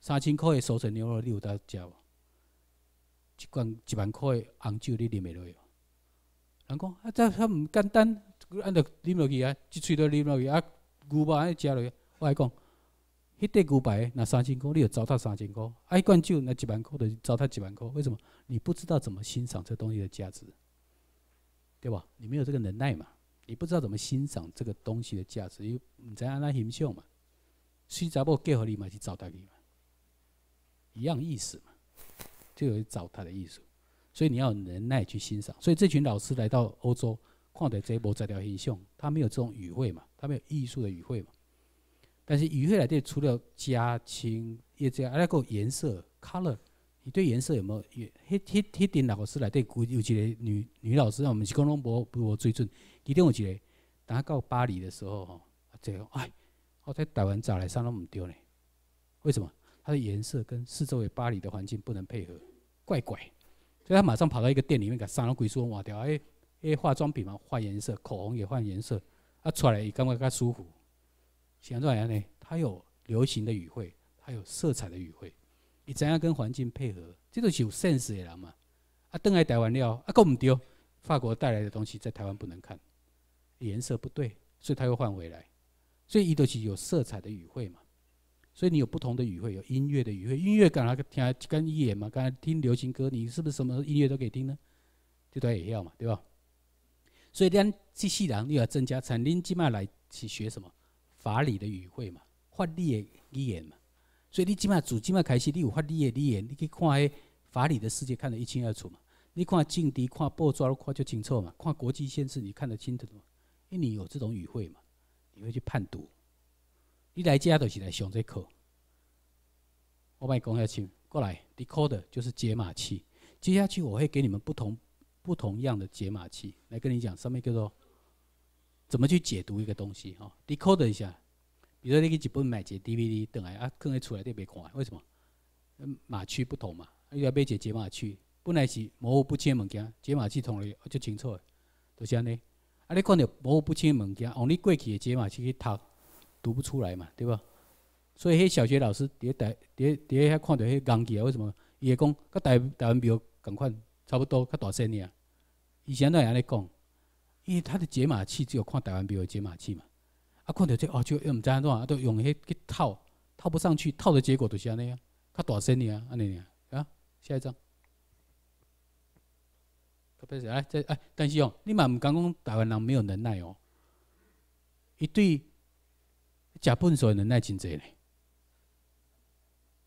S1: 三千块的熟成牛肉，你有得吃无？一罐一万块的红酒，你啉袂落去人讲啊，这他唔简单，按着啉落去啊，一喙到啉落去啊，牛肉安尼吃落去。我来讲，一块牛排，那三千块，你就糟蹋三千块；，一罐酒那一万块的糟蹋一万块。为什么？你不知道怎么欣赏这东西的价值，对吧？你没有这个能耐嘛？你不知道怎么欣赏这个东西的价值，因为你知安那欣赏嘛。新加坡几合立马去找他理嘛，一样意思嘛，就有找他的艺术。所以你要有能耐去欣赏。所以这群老师来到欧洲，看到这一波这条欣象，他没有这种语汇嘛，他没有艺术的语汇嘛。但是语汇来对，除了加青，也这那个颜色 （color），你对颜色有没有？黑黑黑点那个是来对，有有一个女女老师，我们是江龙博，不不追准。其中有一个，等当他到巴黎的时候，吼，这个哎，我在台湾找来，三都唔丢呢。为什么？它的颜色跟四周围巴黎的环境不能配合，怪怪。所以他马上跑到一个店里面，给三楼鬼叔我掉。哎，因化妆品嘛，换颜色，口红也换颜色，一出来也感觉更舒服。想做样呢？它有流行的语汇，他有色彩的语汇，你怎样跟环境配合？这都是有 sense 的人嘛。啊，登来台湾了，啊，够唔丢，法国带来的东西在台湾不能看。颜色不对，所以他又换回来。所以伊都是有色彩的语汇嘛，所以你有不同的语汇，有音乐的语汇，音乐感来听跟语言嘛。刚才听流行歌，你是不是什么音乐都可以听呢？这段也要嘛，对吧？所以咱机器人又要增加，产，你起码来去学什么法理的语汇嘛，法理的语言嘛。所以你起码从起码开始，你有法理的语言，你去看迄法理的世界，看得一清二楚嘛。你看政敌、看捕捉，看就清楚嘛。看国际现实，你看得清楚多。因为你有这种语汇嘛，你会去判读。你来家都是来上这课。我你讲下去，过来，decoder 就是解码器。接下去我会给你们不同、不同样的解码器来跟你讲，上面叫做怎么去解读一个东西。哦，decoder 一下，比如说你去日本买一个 DVD 回来，啊，看会出来都别看，为什么？码区不同嘛，又要买一解码器。本来是模糊不清的物件，解码器通了就清楚的，都是安尼。啊！你看到模糊不清的物件，用你过去的解码器去读，读不出来嘛，对吧？所以，迄小学老师伫台，伫伫遐看到迄工具啊，为什么？伊会讲，甲台台湾表同款，差不多，较大声尔。以前都安尼讲，因为他的解码器只有看台湾表的解码器嘛。啊，看到这哦，就伊毋知安怎，都用迄去套，套不上去，套的结果就是安尼啊，较大声尔，安尼尔啊，下一张。特别是哎，这哎，但是哦，你嘛唔敢讲台湾人没有能耐哦，伊对假笨手能耐真济呢，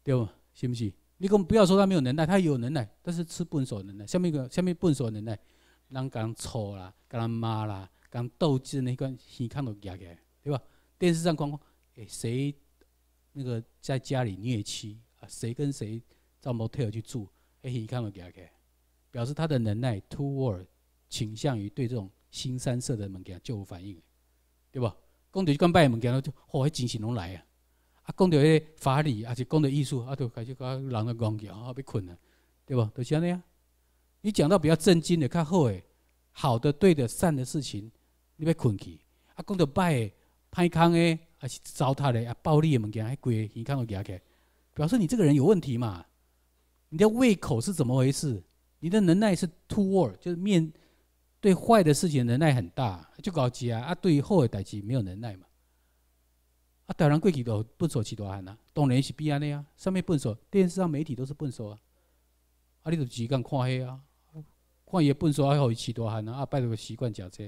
S1: 对嘛？是不是？你讲不要说他没有能耐，他有能耐，但是吃笨手能耐。下面个下面笨手能耐，人讲粗啦，讲骂啦，讲斗志那个，耳看都夹起，对吧？电视上讲，诶，谁那个在家里虐妻啊？谁跟谁这模特而去住？诶，耳看都夹起。表示他的能耐，突尔倾向于对这种新三色的物件就无反应，对吧？讲到一关拜的物件，就嚯还精神拢来啊！啊，讲到迄法理，还是讲到艺术，啊，就开始讲人就讲去，好要困啊，对吧？就是安尼啊。你讲到比较正经的、较好的、好的、对的、善的事情，你要困去；啊，讲到拜的、歹空的，还是糟蹋的、啊暴力的物件，还鬼，你看到几起？表示你这个人有问题嘛？你的胃口是怎么回事？你的能耐是 two w a r d 就是面对坏的事情能耐很大，就搞级啊啊，对于后的代志没有能耐嘛。啊，当然过去都笨手起大汗啊，当然是必然的啊，上面笨手，电视上媒体都是笨手啊，啊，你都只敢看黑啊，看也笨手还好起大汗啊，啊，拜托个习惯假设，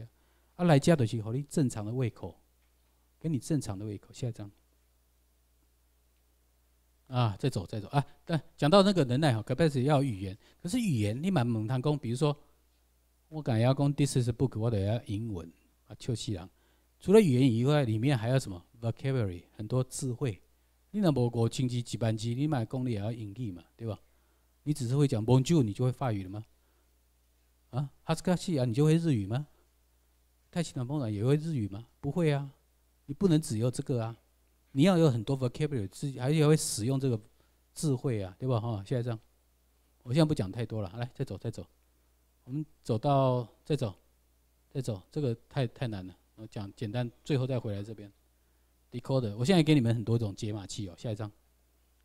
S1: 啊，来家都是合你正常的胃口，给你正常的胃口下一张。啊，再走再走啊！但讲到那个能耐哦，特别是要语言。可是语言，你买蒙坛工，比如说我敢要 t h i s i s Book》，我得要英文啊，臭西郎。除了语言以外，里面还有什么？Vocabulary，很多智慧。你那外国经济几班机，你买功力也要英语嘛，对吧？你只是会讲 Bonjour，你就会法语了吗？啊哈斯卡西 i 啊，你就会日语吗？泰西南不讲也会日语吗？不会啊，你不能只有这个啊。你要有很多 vocabulary，自己还要会使用这个智慧啊，对吧？哈，下一张，我现在不讲太多了，来，再走，再走，我们走到，再走，再走，这个太太难了。我讲简单，最后再回来这边。decode，r 我现在给你们很多种解码器哦，下一张。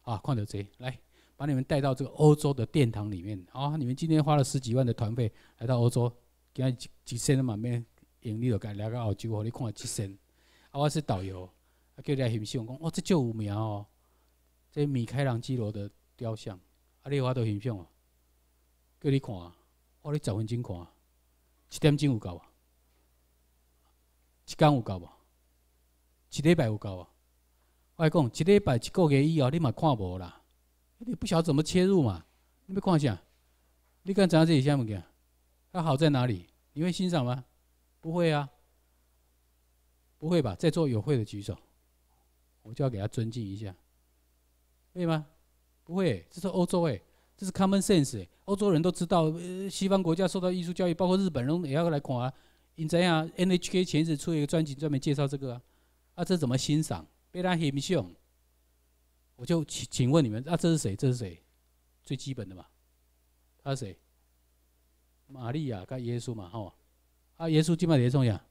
S1: 啊，矿头贼，来把你们带到这个欧洲的殿堂里面。啊，你们今天花了十几万的团费来到欧洲，给他几几千人满面盈利都干，来到澳洲哦，你看几千，啊，我是导游。叫你来欣赏，讲哦，这就有名哦，这米开朗基罗的雕像，啊，你有法度欣赏哦。叫你看，哦，你十分钟看，一点钟有够无？一工有够无？一礼拜有够无？我讲一礼拜一个月以后，你嘛看无啦？你不晓怎么切入嘛？你要看啥？你敢知道这是啥物件？它好在哪里？你会欣赏吗？不会啊？不会吧？在座有会的举手。我就要给他尊敬一下，会吗？不会，这是欧洲哎，这是 common sense 哎，欧洲人都知道，呃，西方国家受到艺术教育，包括日本人也要来看啊。你知啊？NHK 前日出一个专辑，专门介绍这个啊。啊，这怎么欣赏？被他羡慕。我就请请问你们啊，这是谁？这是谁？最基本的嘛，他是谁？玛利亚跟耶稣嘛，吼。啊，耶稣基本上在做啥？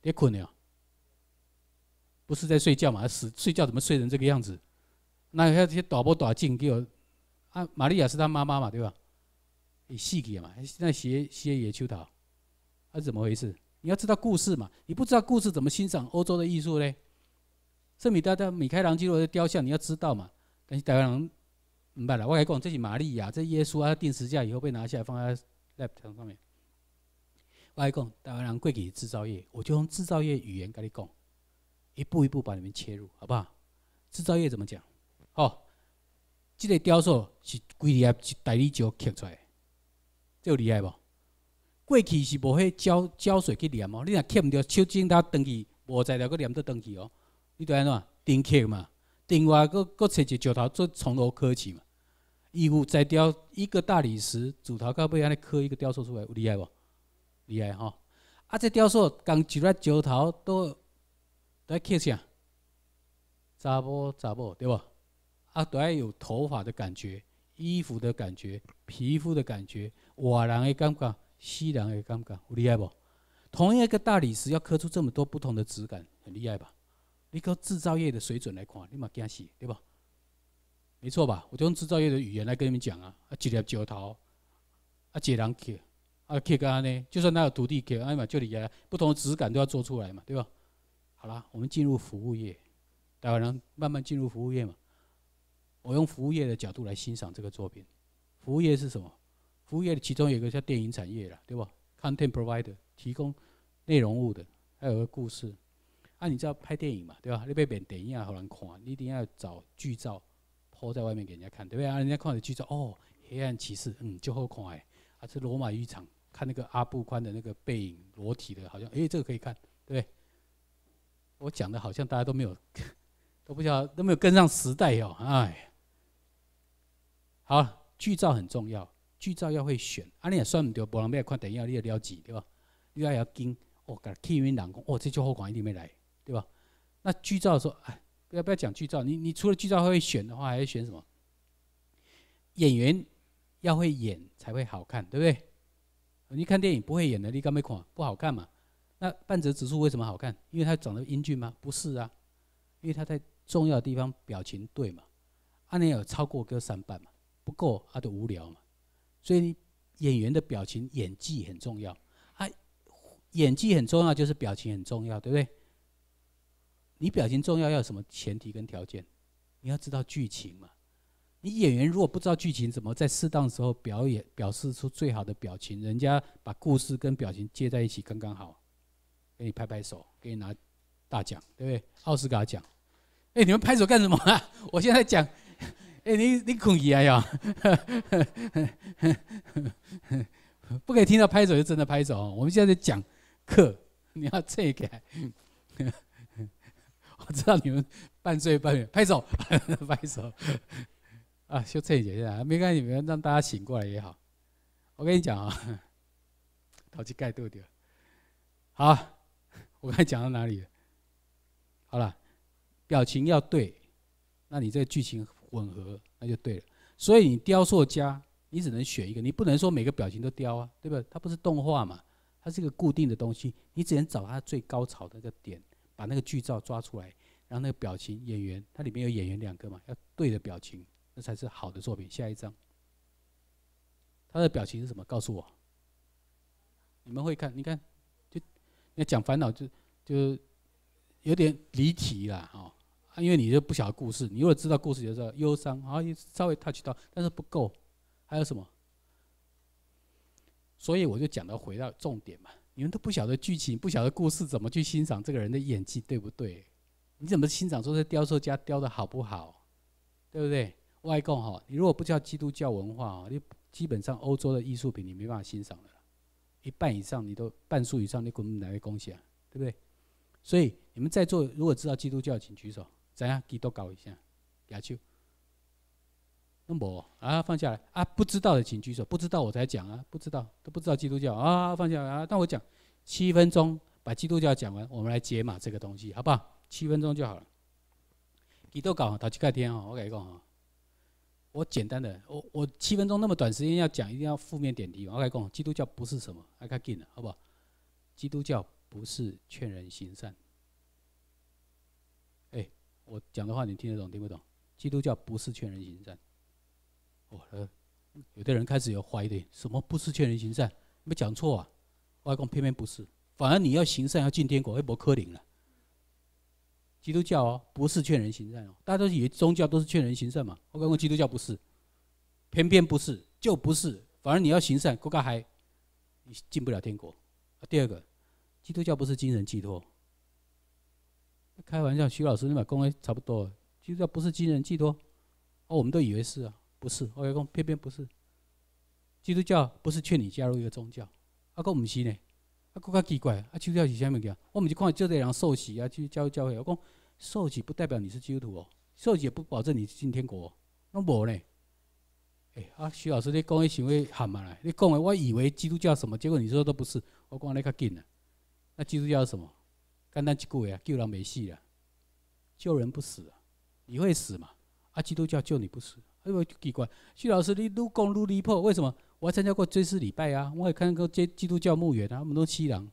S1: 在困呢。不是在睡觉嘛？死睡觉怎么睡成这个样子？那还有这些打不打镜给我啊？玛利亚是他妈妈嘛，对吧？你戏节嘛？那些些野球桃，那、是怎么回事？你要知道故事嘛？你不知道故事怎么欣赏欧洲的艺术嘞？圣米大的米开朗基罗的雕像你要知道嘛？但是台湾人，明白了，我来讲这是玛利亚，这耶稣啊，他钉十架以后被拿下来放在 lap top 上面。我来讲，台湾人贵给制造业，我就用制造业语言跟你讲。一步一步把你们切入，好不好？制造业怎么讲？哦，这个雕塑是规粒是大理石刻出来，的，这有厉害不？过去是无迄胶胶水去黏哦，你若刻唔到，手指头断去，无材料佫黏得断去哦。你著安怎？钉刻嘛，另外佫佫找一个石头做从头刻起嘛。伊有再雕一个大理石主头，到尾安尼刻一个雕塑出来，有厉害不？厉害吼！啊，这雕塑共一粒石头都。来刻下，查波查波，对吧？啊，都要有头发的感觉，衣服的感觉，皮肤的感觉，瓦人的感觉，西人的感觉，有厉害不？同一个大理石要刻出这么多不同的质感，很厉害吧？你靠制造业的水准来看，你嘛惊死，对吧？没错吧？我就用制造业的语言来跟你们讲啊，啊，几粒石头，啊，几人刻，啊，刻安呢？就算那个徒弟刻，哎嘛，就厉害，不同的质感都要做出来嘛，对吧？好了，我们进入服务业，待会儿能慢慢进入服务业嘛？我用服务业的角度来欣赏这个作品。服务业是什么？服务业的其中有一个叫电影产业了，对吧？Content provider 提供内容物的，还有个故事。啊，你知道拍电影嘛？对吧？你被贬，电影啊，好难看，你一定要找剧照抛在外面给人家看，对不对啊？人家看到剧照，哦，黑暗骑士，嗯，就好看哎。啊，是罗马浴场，看那个阿布宽的那个背影，裸体的，好像，哎，这个可以看，对不对？我讲的好像大家都没有，都不知道都没有跟上时代哟，哎。好，剧照很重要，剧照要会选，啊，你也算唔到，不能咩看电影，你也了解对吧？你还要精，哦，搿替人人工，哦，这就好看一定没来，对吧？那剧照说，哎，不要不要讲剧照？你你除了剧照会选的话，还要选什么？演员要会演才会好看，对不对？你看电影不会演的，你干咩看？不好看嘛。那半泽直树为什么好看？因为他长得英俊吗？不是啊，因为他在重要的地方表情对嘛？阿联有超过哥三半嘛？不够，阿都无聊嘛？所以演员的表情演技很重要。啊，演技很重要就是表情很重要，对不对？你表情重要要有什么前提跟条件？你要知道剧情嘛？你演员如果不知道剧情，怎么在适当时候表演表示出最好的表情？人家把故事跟表情接在一起，刚刚好。给你拍拍手，给你拿大奖，对不对？奥斯卡奖？哎，你们拍手干什么啊？*laughs* 我现在讲，哎，你你困起来呀？*laughs* 不可以听到拍手就真的拍手我们现在在讲课，你要这起来，*laughs* 我知道你们半醉半醒，拍手，拍手啊！就醉一点没关系，你们让大家醒过来也好。我跟你讲啊，头去盖多点，好。我刚才讲到哪里了？好了，表情要对，那你这个剧情吻合，那就对了。所以你雕塑家，你只能选一个，你不能说每个表情都雕啊，对不对？它不是动画嘛，它是一个固定的东西，你只能找它最高潮的那个点，把那个剧照抓出来，然后那个表情演员，它里面有演员两个嘛，要对的表情，那才是好的作品。下一张，他的表情是什么？告诉我，你们会看，你看。那讲烦恼，就就有点离题了哦，因为你就不晓得故事。你如果知道故事，就知道忧伤啊，稍微 touch 到，但是不够。还有什么？所以我就讲到回到重点嘛。你们都不晓得剧情，不晓得故事，怎么去欣赏这个人的演技对不对？你怎么欣赏说这雕塑家雕的好不好？对不对？外公哈，你如果不叫基督教文化，你基本上欧洲的艺术品你没办法欣赏的。一半以上，你都半数以上，你给我们来恭喜啊，对不对？所以你们在座如果知道基督教，请举手，怎样？基督搞一下，亚秋，那我啊放下来啊，不知道的请举手，不知道我才讲啊，不知道都不知道基督教啊，放下来啊。那我讲七分钟把基督教讲完，我们来解码这个东西好不好？七分钟就好了，基督搞他去七天啊，我讲你讲啊。我简单的，我我七分钟那么短时间要讲，一定要负面点题。我来公，基督教不是什么？阿公进了，好不好？基督教不是劝人行善。哎，我讲的话你听得懂听不懂？基督教不是劝人行善。哦，有的人开始有怀疑什么不是劝人行善？没讲错啊，外公偏偏不是，反而你要行善要进天国，阿博柯林了。基督教哦，不是劝人行善哦，大家都以为宗教都是劝人行善嘛。我讲过，基督教不是，偏偏不是，就不是。反而你要行善，国家还你进不了天国。第二个，基督教不是精神寄托。开玩笑，徐老师，你把公开差不多。基督教不是精神寄托，哦，我们都以为是啊，不是。我讲偏偏不是。基督教不是劝你加入一个宗教，阿公们信呢。更较奇怪，啊，基督教是虾物件？我们就看这两个人受洗啊，去教教会。我讲受洗不代表你是基督徒哦，受洗也不保证你进天国哦。那无呢？哎，啊，徐老师，你讲的想为喊啊嘞？你讲的我以为基督教什么，结果你说都不是。我讲你较紧啊。那基督教是什么？简单句话啊？救人没戏啊？救人不死啊？你会死嘛？啊，基督教救你不死，哎呦，奇怪。徐老师，你愈讲愈离谱，为什么？我还参加过追思礼拜啊，我也看过基基督教墓园，啊，他们都七郎，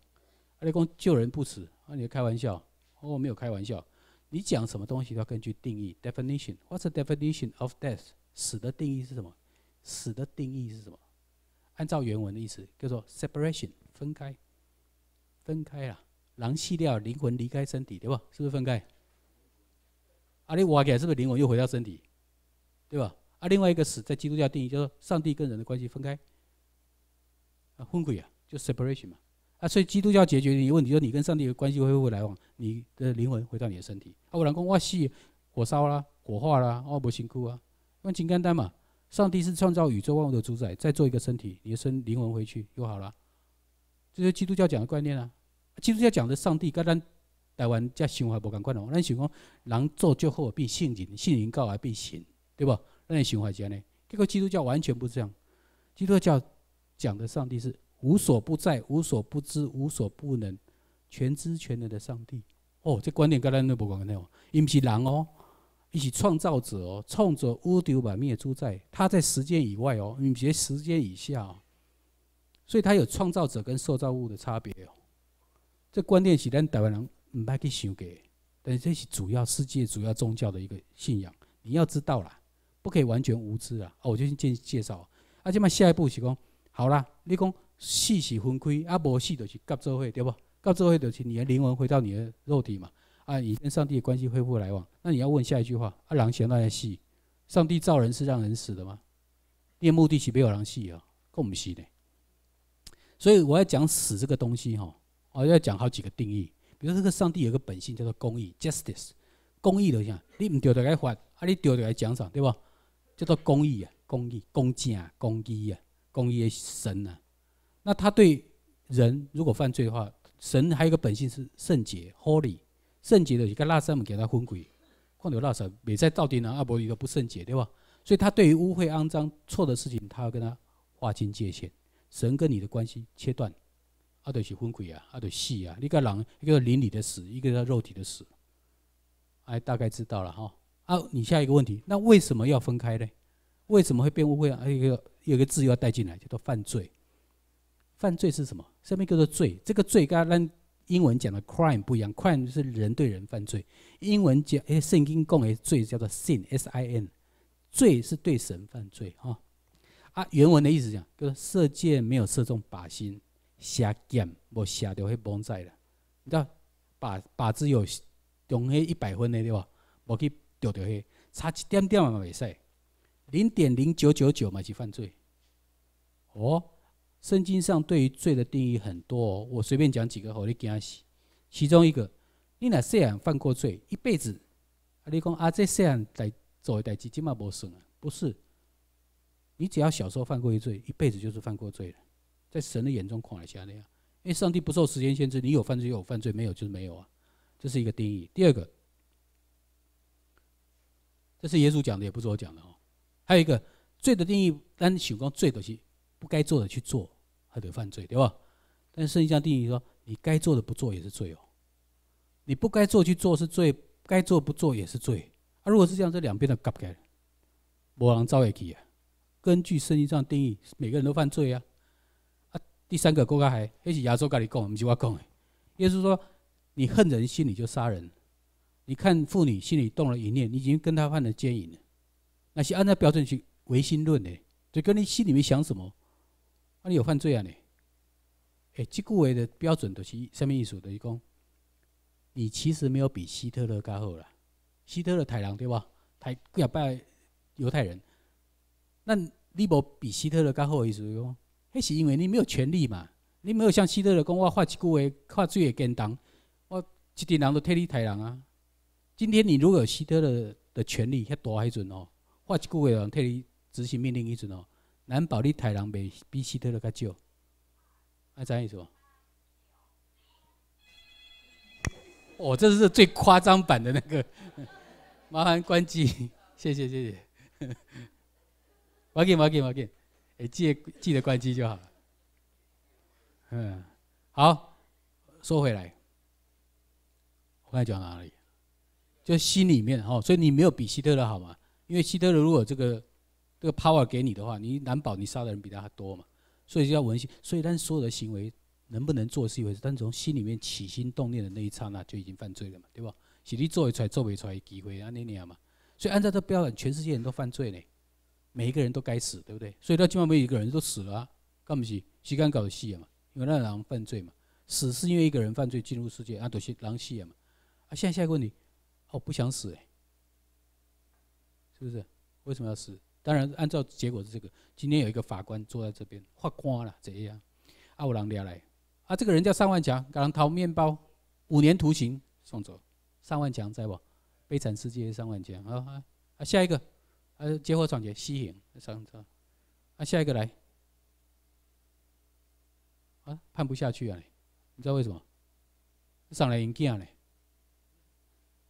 S1: 阿你讲救人不死啊？你开玩笑？我没有开玩笑，你讲什么东西都要根据定义 （definition）。What's the definition of death？死的定义是什么？死的定义是什么？按照原文的意思叫做 “separation”，分开，分开啊，让去掉灵魂离开身体，对吧？是不是分开？阿你挖开是不是灵魂又回到身体，对吧？另外一个死在基督教定义，就做上帝跟人的关系分开啊，分开啊，就 separation 嘛。啊，所以基督教解决一个问题，就是你跟上帝的关系恢复来往，你的灵魂回到你的身体。啊，我老公哇是火烧啦，火化啦，哦，不辛苦啊，用金刚丹嘛。上帝是创造宇宙万物的主宰，再做一个身体，你的身灵魂回去又好了。这是基督教讲的观念啊。基督教讲的上帝，跟咱台湾这想法不同款哦。咱想讲人做就好必圣人，圣人告而必行，对不？那你循环起来呢？这个基督教完全不是这样。基督教讲的上帝是无所不在、无所不知、无所不能、全知全能的上帝。哦，这观点跟咱那不关的哦。伊不是人哦，伊是创造者哦，创造宇宙把灭主在，他在时间以外哦，伊在时间以下哦，所以他有创造者跟受造物的差别哦。这观念是咱台湾人唔爱去想的，但是这是主要世界主要宗教的一个信仰，你要知道啦。不可以完全无知啊！哦，我就先介介绍。啊，这嘛下一步是讲，好啦，你讲死是分开，啊，无死就是甲周会，对不？甲周会就是你的灵魂回到你的肉体嘛。啊，你跟上帝的关系会不会来往？那你要问下一句话。啊，狼前那些死，上帝造人是让人死的吗？的目的是没有狼死啊？我不是的。所以我要讲死这个东西哈，哦，要讲好几个定义。比如这个上帝有个本性叫做公义 （justice），公义的像，你唔掉大家罚，啊，你掉大家奖赏，对不？叫做公义啊，公义、公正啊，公义啊，公义的神啊。那他对人如果犯罪的话，神还有一个本性是圣洁 （Holy）。圣洁的一个垃圾们给他分鬼，矿头垃圾每在到底呢，阿婆一个不圣洁对吧？所以他对于污秽肮脏错的事情，他要跟他划清界限。神跟你的关系切断，阿对是分鬼啊，阿对死啊。一个人一个邻里的死，一个肉体的死。哎，大概知道了哈。啊，你下一个问题，那为什么要分开呢？为什么会变误会啊？有有个字要带进来，叫做犯罪。犯罪是什么？上面叫做罪。这个罪跟英文讲的 crime 不一样，crime 是人对人犯罪。英文讲，哎，圣经讲的罪叫做 sin，s i n，罪是对神犯罪哈啊，原文的意思讲，就是射箭没有射中靶心，射箭，我瞎掉去绑在了。你知道靶靶子有中那一百分的对吧？我去。就著嘿，差一点点嘛未使，零点零九九九嘛是犯罪。哦，圣经上对于罪的定义很多，我随便讲几个好你惊死。其中一个，你若虽然犯过罪，一辈子，你讲啊，这虽然在做一代机，即嘛无算啊，不是。你只要小时候犯过一罪，一辈子就是犯过罪了，在神的眼中看了下那样。因为上帝不受时间限制，你有犯罪有犯罪，没有就是没有啊。这是一个定义。第二个。这是耶稣讲的，也不是我讲的哦。还有一个罪的定义，单许光罪的是不该做的去做，还得犯罪，对吧？但是圣经上定义说，你该做的不做也是罪哦。你不该做去做是罪，该做不做也是罪。啊，如果是这样，这两边的该不该，无人走会去啊？根据圣经上定义，每个人都犯罪啊。啊，第三个国家还，那是亚洲跟你讲，不是我讲的。耶稣说，你恨人心你就杀人。你看妇女心里动了一念，你已经跟她犯了奸淫了。那是按照标准去唯心论呢？就跟你心里面想什么，那你有犯罪啊？你哎，这句话的标准都是什么意思？的，就讲你其实没有比希特勒较好了。希特勒太郎对吧？杀要拜犹太人，那你无比希特勒较好意思讲，那是因为你没有权利嘛？你没有像希特勒讲，我发一句话，犯罪的跟当，我一群人都替你太人啊？今天你如果有希特勒的权力遐大，迄阵哦，我一句话人替你执行命令，迄阵哦，难保你杀人袂比希特勒较少。啊，张毅说，哦，这是最夸张版的那个，*laughs* 麻烦关机，谢谢谢谢。忘记忘记忘记，哎，记记得关机就好了。嗯，好，说回来，我爱讲哪里？就心里面哈，所以你没有比希特勒好嘛？因为希特勒如果这个这个 power 给你的话，你难保你杀的人比他还多嘛？所以就要文心。所以，但所有的行为能不能做是一回事，但从心里面起心动念的那一刹那就已经犯罪了嘛？对吧？是你做得出来，做不出来机会，那你也嘛？所以按照这标准，全世界人都犯罪呢，每一个人都该死，对不对？所以到今晚没有一个人都死了，干不起，谁敢搞的戏嘛？因为那狼犯罪嘛，死是因为一个人犯罪进入世界啊，都是狼戏嘛？啊，现在下一个问题。哦，不想死哎，是不是？为什么要死？当然，按照结果是这个。今天有一个法官坐在这边，法官了这样，阿五郎下来，啊，这个人叫尚万强，刚人偷面包，五年徒刑，送走。尚万强在不？悲惨世界，尚万强啊啊啊！下一个，啊，结果抢劫，西引上车。啊，下一个来。啊，判不下去啊！你知道为什么？上来人囝嘞。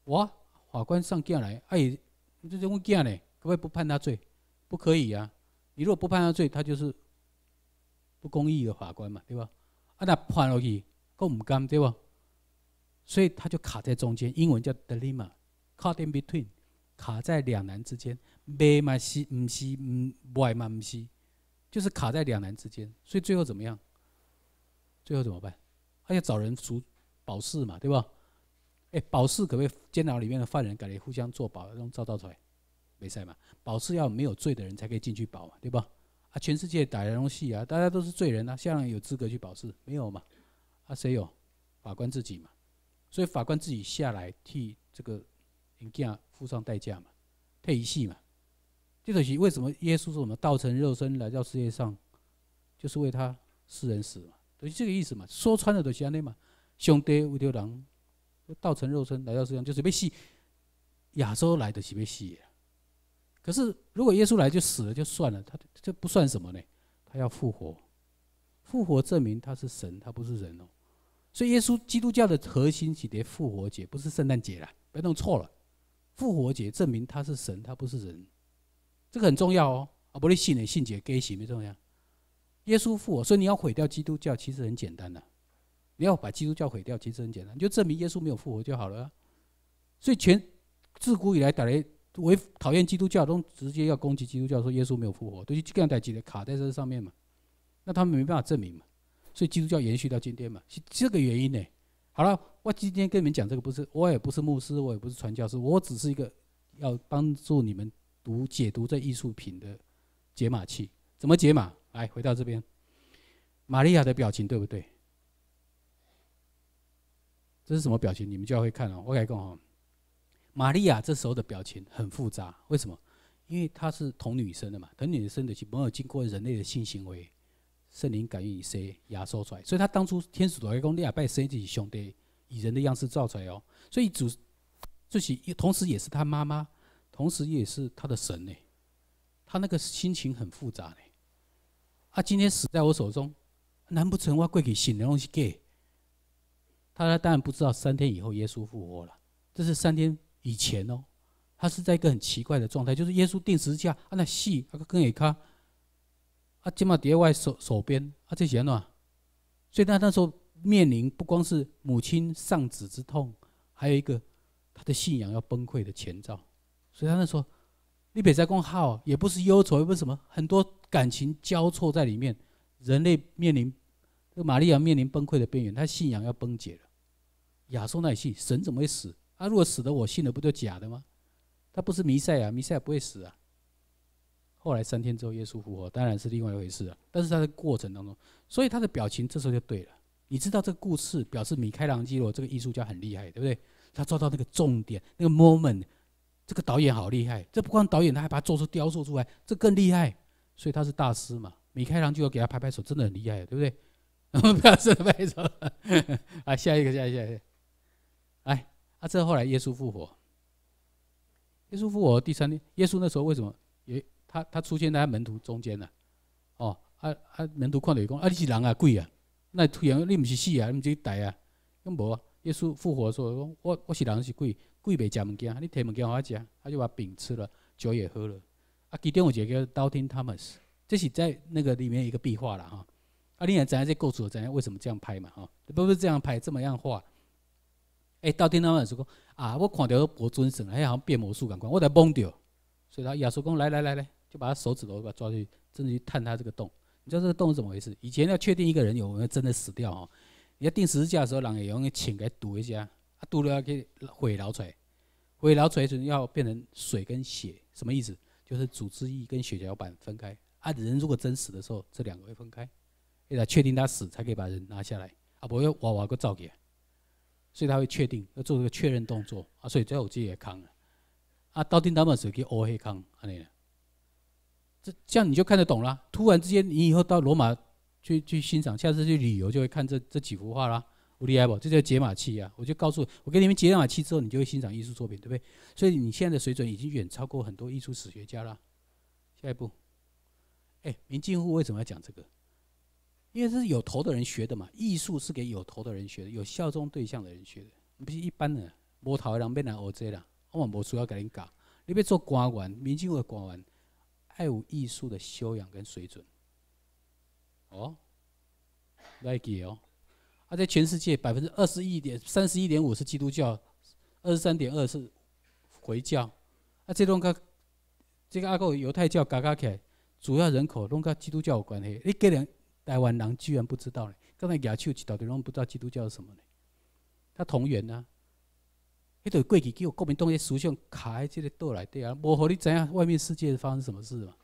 S1: 我法官上架来，哎，你这种我架呢，可不可以不判他罪？不可以呀！你如果不判他罪，他就是不公义的法官嘛，对吧？啊，那判落去够唔甘，对吧？所以他就卡在中间，英文叫 dilemma，in between，卡在两难之间，白嘛是唔是唔外嘛唔是，就是卡在两难之间。所以最后怎么样？最后怎么办？他要找人赎保释嘛，对吧？哎，保释可不可以？监牢里面的犯人，感觉互相做保，用造造出来，没事嘛？保释要没有罪的人才可以进去保嘛，对吧？啊，全世界打人东西啊，大家都是罪人呐，像有资格去保释，没有嘛？啊，谁有？法官自己嘛。所以法官自己下来替这个人家付上代价嘛，退一息嘛。这东西为什么？耶稣说什么？道成肉身来到世界上，就是为他世人死嘛，就是这个意思嘛。说穿了就是安内嘛，兄弟为着人。道城肉村来到世上就是被戏，亚洲来的准备死。可是如果耶稣来就死了就算了，他这不算什么呢？他要复活，复活证明他是神，他不是人哦。所以耶稣基督教的核心是得复活节，不是圣诞节啦，不要弄错了。复活节证明他是神，他不是人，这个很重要哦。啊，不是信的信节给信没重要。耶稣复活，所以你要毁掉基督教，其实很简单的。你要把基督教毁掉，其实很简单，就证明耶稣没有复活就好了。所以，全自古以来打雷为讨厌基督教，都直接要攻击基督教，说耶稣没有复活，都是这样代记的卡在这上面嘛。那他们没办法证明嘛，所以基督教延续到今天嘛，是这个原因呢。好了，我今天跟你们讲这个，不是我也不是牧师，我也不是传教士，我只是一个要帮助你们读解读这艺术品的解码器。怎么解码？来，回到这边，玛利亚的表情对不对？这是什么表情？你们就要会看了。我来讲哦，玛利亚这时候的表情很复杂。为什么？因为她是同女生的嘛，同女生的是没有经过人类的性行为，圣灵感应以压缩出来。所以她当初天使在讲，利亚拜神自己上帝以人的样式造出来哦。所以主，就是同时，也是她妈妈，同时也是她的神呢。她那个心情很复杂呢。啊，今天死在我手中，难不成我过去信的东西他他当然不知道三天以后耶稣复活了，这是三天以前哦。他是在一个很奇怪的状态，就是耶稣定时字架，啊那细阿更也卡，啊肩膀第外手手边啊这些呢，所以他那时候面临不光是母亲丧子之痛，还有一个他的信仰要崩溃的前兆。所以他那时候你别在工号也不是忧愁，也不是什么很多感情交错在里面。人类面临，这个玛利亚面临崩溃的边缘，他信仰要崩解了。亚松那里去，神怎么会死？啊，如果死的我信了，不就假的吗？他不是弥赛亚，弥赛亚不会死啊。后来三天之后耶稣复活，当然是另外一回事了。但是他的过程当中，所以他的表情这时候就对了。你知道这个故事表示米开朗基罗这个艺术家很厉害，对不对？他抓到那个重点，那个 moment，这个导演好厉害。这不光导演，他还把做出雕塑出来，这更厉害。所以他是大师嘛？米开朗基罗给他拍拍手，真的很厉害，对不对？我们表示拍手，啊，*laughs* 下一个，下一个，下一个。哎，阿这后来耶稣复活，耶稣复活第三天，耶稣那时候为什么也他他出现在门徒中间呢？哦，啊啊，门徒看到讲啊，你是人啊，鬼啊？那突然你毋是死啊？是去呆啊？讲无啊？耶稣复活说，我我是人是鬼，鬼未食物件，你摕物件我食他就把饼吃了，酒也喝了。啊，其中有一个叫 Doubting Thomas，这是在那个里面一个壁画了哈。啊，你也知样这构图，知影为什么这样拍嘛？哈，不是这样拍，这么样画。哎，到底哪个耶稣讲啊？我看到个伯尊神，哎，好像变魔术咁款，我得懵掉。所以他耶稣讲，来来来来，就把他手指头把抓去，真的去探他这个洞。你知道这个洞怎么回事？以前要确定一个人有没有真的死掉哦，你要定十字架的时候，人也容易请给堵一下，啊堵了可以毁牢出来，血牢出来就要变成水跟血，什么意思？就是组织液跟血小板分开啊。人如果真死的时候，这两个会分开，要确定他死，才可以把人拿下来啊。不要哇娃个造孽。所以他会确定要做这个确认动作啊，所以最后己也扛了啊。到订当的时候去欧黑空啊，你这这样你就看得懂了。突然之间，你以后到罗马去去欣赏，下次去旅游就会看这这几幅画啦。无厉害不？这叫解码器啊！我就告诉我给你们解码器之后，你就会欣赏艺术作品，对不对？所以你现在的水准已经远超过很多艺术史学家了。下一步，哎，民进户为什么要讲这个？因为这是有头的人学的嘛，艺术是给有头的人学的，有效忠对象的人学的，不是一般的无头的像、背南欧 Z 啦，我无需要给人教。你要做官员，民进会官员，要有艺术的修养跟水准。哦，来记哦。而在全世界，百分之二十一点、三十一点五是基督教，二十三点二是回教，啊，这种个这个阿个犹太教加加起来，主要人口拢跟基督教有关系。你个人。台湾人居然不知道呢？刚才举手，一大群人不知道基督教是什么呢？他同源啊！迄堆过去只国民党的思想卡在这个岛来对啊。无互你知影外面世界发生什么事嘛？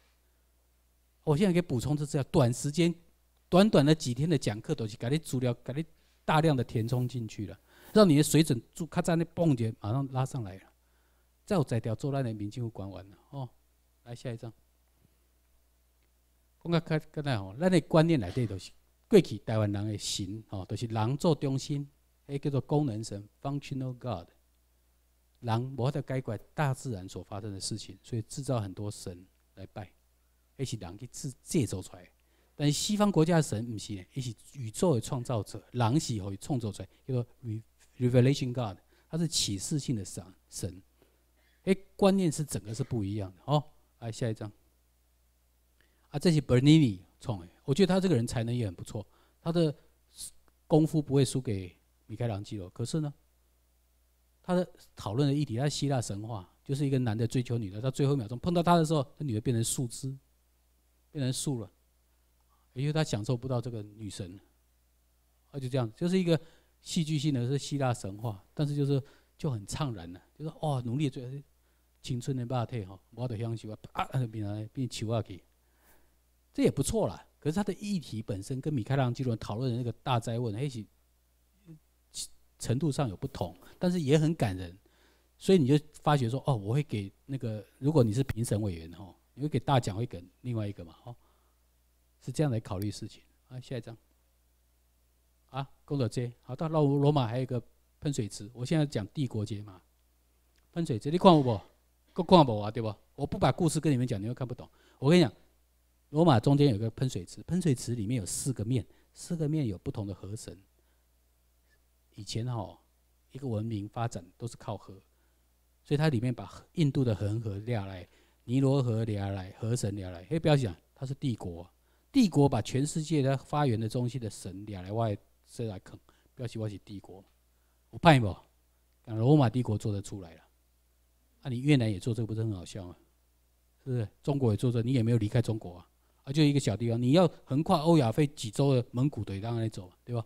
S1: 我现在给补充这些，短时间，短短的几天的讲课都是给你足料，给你大量的填充进去了，让你的水准就卡在那蹦节，马上拉上来了。再有再掉，做咱的民警就管完了哦。来下一张。讲得跟跟来吼，咱的观念里对，就是过去台湾人的神吼，就是人做中心，诶叫做功能神 （functional god），人摩特改决大自然所发生的事情，所以制造很多神来拜，诶是人去制制造出来。但西方国家的神不是，诶是宇宙的创造者，人是会创造出来，叫做 revelation god，它是启示性的神。神哎，观念是整个是不一样，的好，来下一张。啊，这是 Bernini 创的。我觉得他这个人才能也很不错，他的功夫不会输给米开朗基罗。可是呢，他的讨论的议题，他希腊神话就是一个男的追求女的，他最后一秒钟碰到他的时候，那女的变成树枝，变成树了，因为他享受不到这个女神。啊，就这样，就是一个戏剧性的，是希腊神话，但是就是就很怅然啊，就是哦，努力追青春的霸体哈，我的香气啊，啪，变来变树啊去。这也不错了，可是他的议题本身跟米开朗基罗讨论的那个大灾问一起，程度上有不同，但是也很感人，所以你就发觉说，哦，我会给那个如果你是评审委员哦，你会给大奖会给另外一个嘛，哦，是这样来考虑事情啊。下一张，啊，工作街，好，到罗罗马还有一个喷水池，我现在讲帝国街嘛，喷水池你看不不，够看不啊，对不？我不把故事跟你们讲，你们看不懂。我跟你讲。罗马中间有个喷水池，喷水池里面有四个面，四个面有不同的河神。以前哦，一个文明发展都是靠河，所以它里面把印度的恒河聊来，尼罗河聊来，河神聊来。嘿，不要讲，它是帝国，帝国把全世界的发源的东西的神聊来外，这来坑。不要起我起帝国，我怕你讲罗马帝国做得出来了，啊，你越南也做这，个，不是很好笑吗？是不是？中国也做这，你也没有离开中国啊。啊，就一个小地方，你要横跨欧亚非几州的蒙古队在那里走，对吧？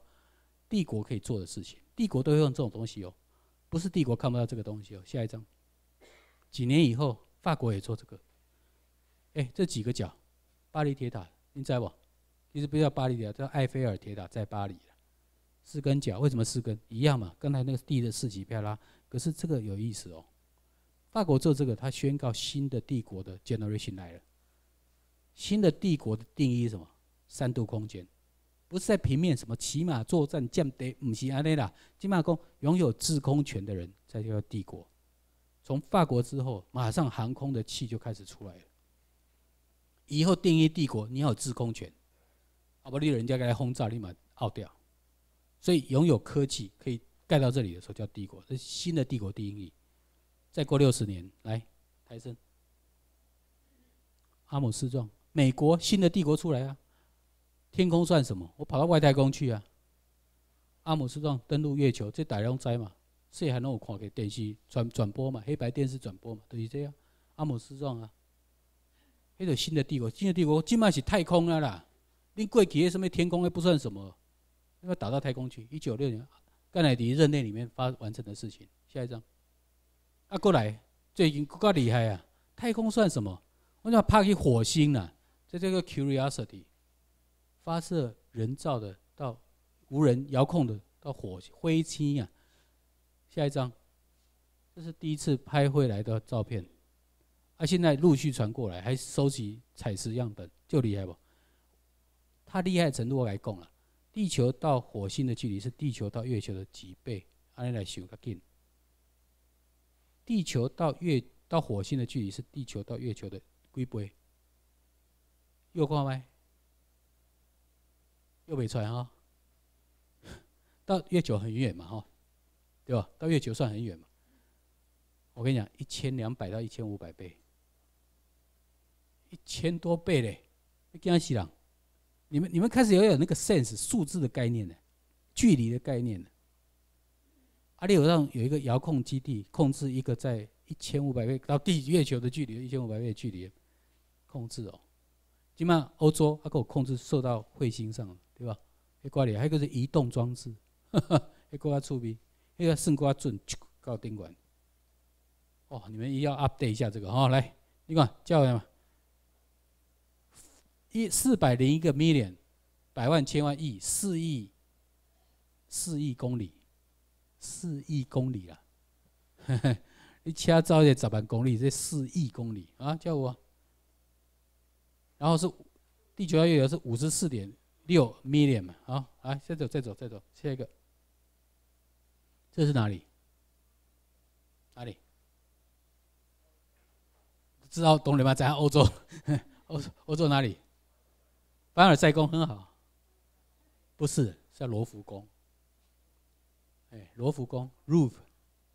S1: 帝国可以做的事情，帝国都会用这种东西哦。不是帝国看不到这个东西哦。下一张，几年以后，法国也做这个。哎，这几个角，巴黎铁塔，您在不？其实不叫巴黎铁塔，叫埃菲尔铁塔，在巴黎四根角，为什么四根？一样嘛。刚才那个地的四级片啦。可是这个有意思哦。法国做这个，他宣告新的帝国的 generation 来了。新的帝国的定义什么？三度空间，不是在平面什么骑马作战、降低，不是安内啦。只马讲拥有制空权的人才叫帝国。从法国之后，马上航空的气就开始出来了。以后定义帝国，你要有制空权，阿伯利人家该来轰炸，立马奥掉。所以拥有科技可以盖到这里的时候叫帝国。这是新的帝国定义，再过六十年来，台升阿姆斯壮。美国新的帝国出来啊，天空算什么？我跑到外太空去啊！阿姆斯壮登陆月球，这大龙灾嘛，这还让我看个电视转转播嘛，黑白电视转播嘛，都是这样。阿姆斯壮啊，迄个新的帝国，新的帝国，这卖是太空啊啦，你过企业什么天空还不算什么，为打到太空去。一九六零，盖乃迪任内里面发完成的事情。下一张，啊过来，最近更加厉害啊！太空算什么？我想怕去火星啦。在这个 curiosity 发射人造的到无人遥控的到火星灰星啊，下一张，这是第一次拍回来的照片，啊，现在陆续传过来，还收集采石样本，就厉害不？它厉害程度我来讲了，地球到火星的距离是地球到月球的几倍，安尼来修较紧。地球到月到火星的距离是地球到月球的几倍？月光吗？又尾船哦。*laughs* 到月球很远嘛，哈，对吧？到月球算很远嘛。我跟你讲，一千两百到一千五百倍，一千多倍嘞！惊死人！你们你们开始要有那个 sense，数字的概念呢，距离的概念呢。阿里有让有一个遥控基地，控制一个在一千五百倍到地月球的距离，一千五百倍的距离控制哦。起嘛欧洲还我控制受到彗星上了，对吧？还管理，还一个是移动装置，*laughs* 还个较趣味，还个算过准去搞宾馆。哦，你们也要 update 一下这个哈，来，你看叫嘛？一四百零一个 million，百万、千万、亿、四亿、四亿公里、四亿公里呵 *laughs* 你车造也十万公里，这四亿公里啊，叫我。然后是第九月也是五十四点六 million 嘛，好，来，再走，再走，再走，下一个。这是哪里？哪里？知道懂了吗？在欧洲，*laughs* 欧欧洲哪里？凡尔赛宫很好，不是是在罗浮宫。哎，罗浮宫 （Roof），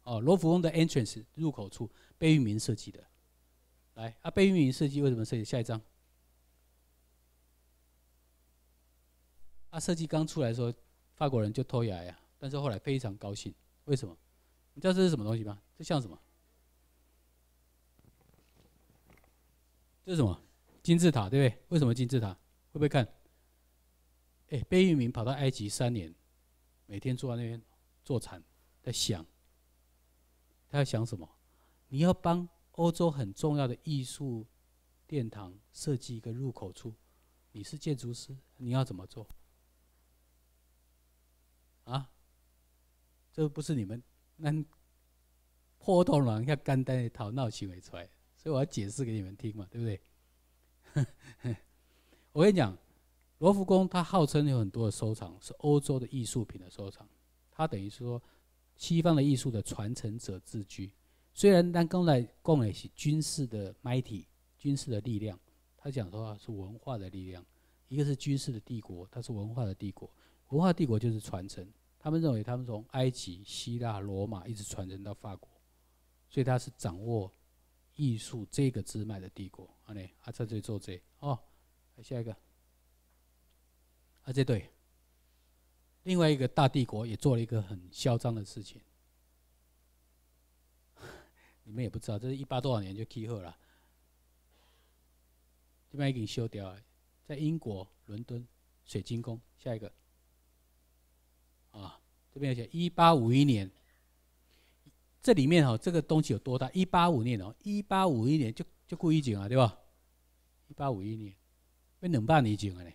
S1: 哦，罗浮宫的 entrance 入口处贝聿铭设计的。来啊，贝聿铭设计，为什么设计？下一张。他设计刚出来时候，法国人就偷牙呀。但是后来非常高兴，为什么？你知道这是什么东西吗？这像什么？这是什么？金字塔，对不对？为什么金字塔？会不会看？哎，贝聿铭跑到埃及三年，每天坐在那边坐禅，在想。他在想什么？你要帮欧洲很重要的艺术殿堂设计一个入口处，你是建筑师，你要怎么做？这不是你们那普通人要干的讨闹行为出来，所以我要解释给你们听嘛，对不对？*laughs* 我跟你讲，罗浮宫它号称有很多的收藏，是欧洲的艺术品的收藏，它等于是说西方的艺术的传承者自居。虽然但刚才供给是军事的 mighty，军事的力量，他讲的话是文化的力量，一个是军事的帝国，它是文化的帝国，文化帝国就是传承。他们认为，他们从埃及、希腊、罗马一直传承到法国，所以他是掌握艺术这个支脉的帝国。啊，内，啊，这队做这哦，下一个，啊，这对，另外一个大帝国也做了一个很嚣张的事情，*laughs* 你们也不知道，这是一八多少年就起火了，这边已经修掉，了，在英国伦敦水晶宫，下一个。这边写一八五一年，这里面哈这个东西有多大？一八五年哦，一八五一年就就故意景啊，对吧？一八五一年，被冷半年景了呢。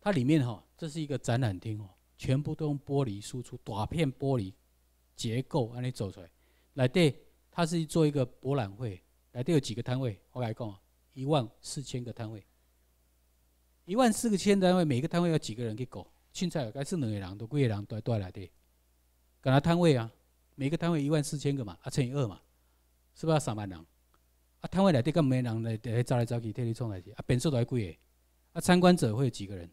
S1: 它里面哈，这是一个展览厅哦，全部都用玻璃输出，大片玻璃结构，让你走出来。来对，它是做一个博览会，来对，有几个摊位？我来讲哦，一万四千个摊位，一万四个千摊位，每个摊位要几个人给搞？现在该是两个人都几个人，都来多少的？搞来摊位啊，每个摊位一万四千个嘛，啊乘以二嘛，是是要三万人，啊摊位内底，个没人来来走来走去替你创来去，啊变数还贵个，啊参观者会有几个人？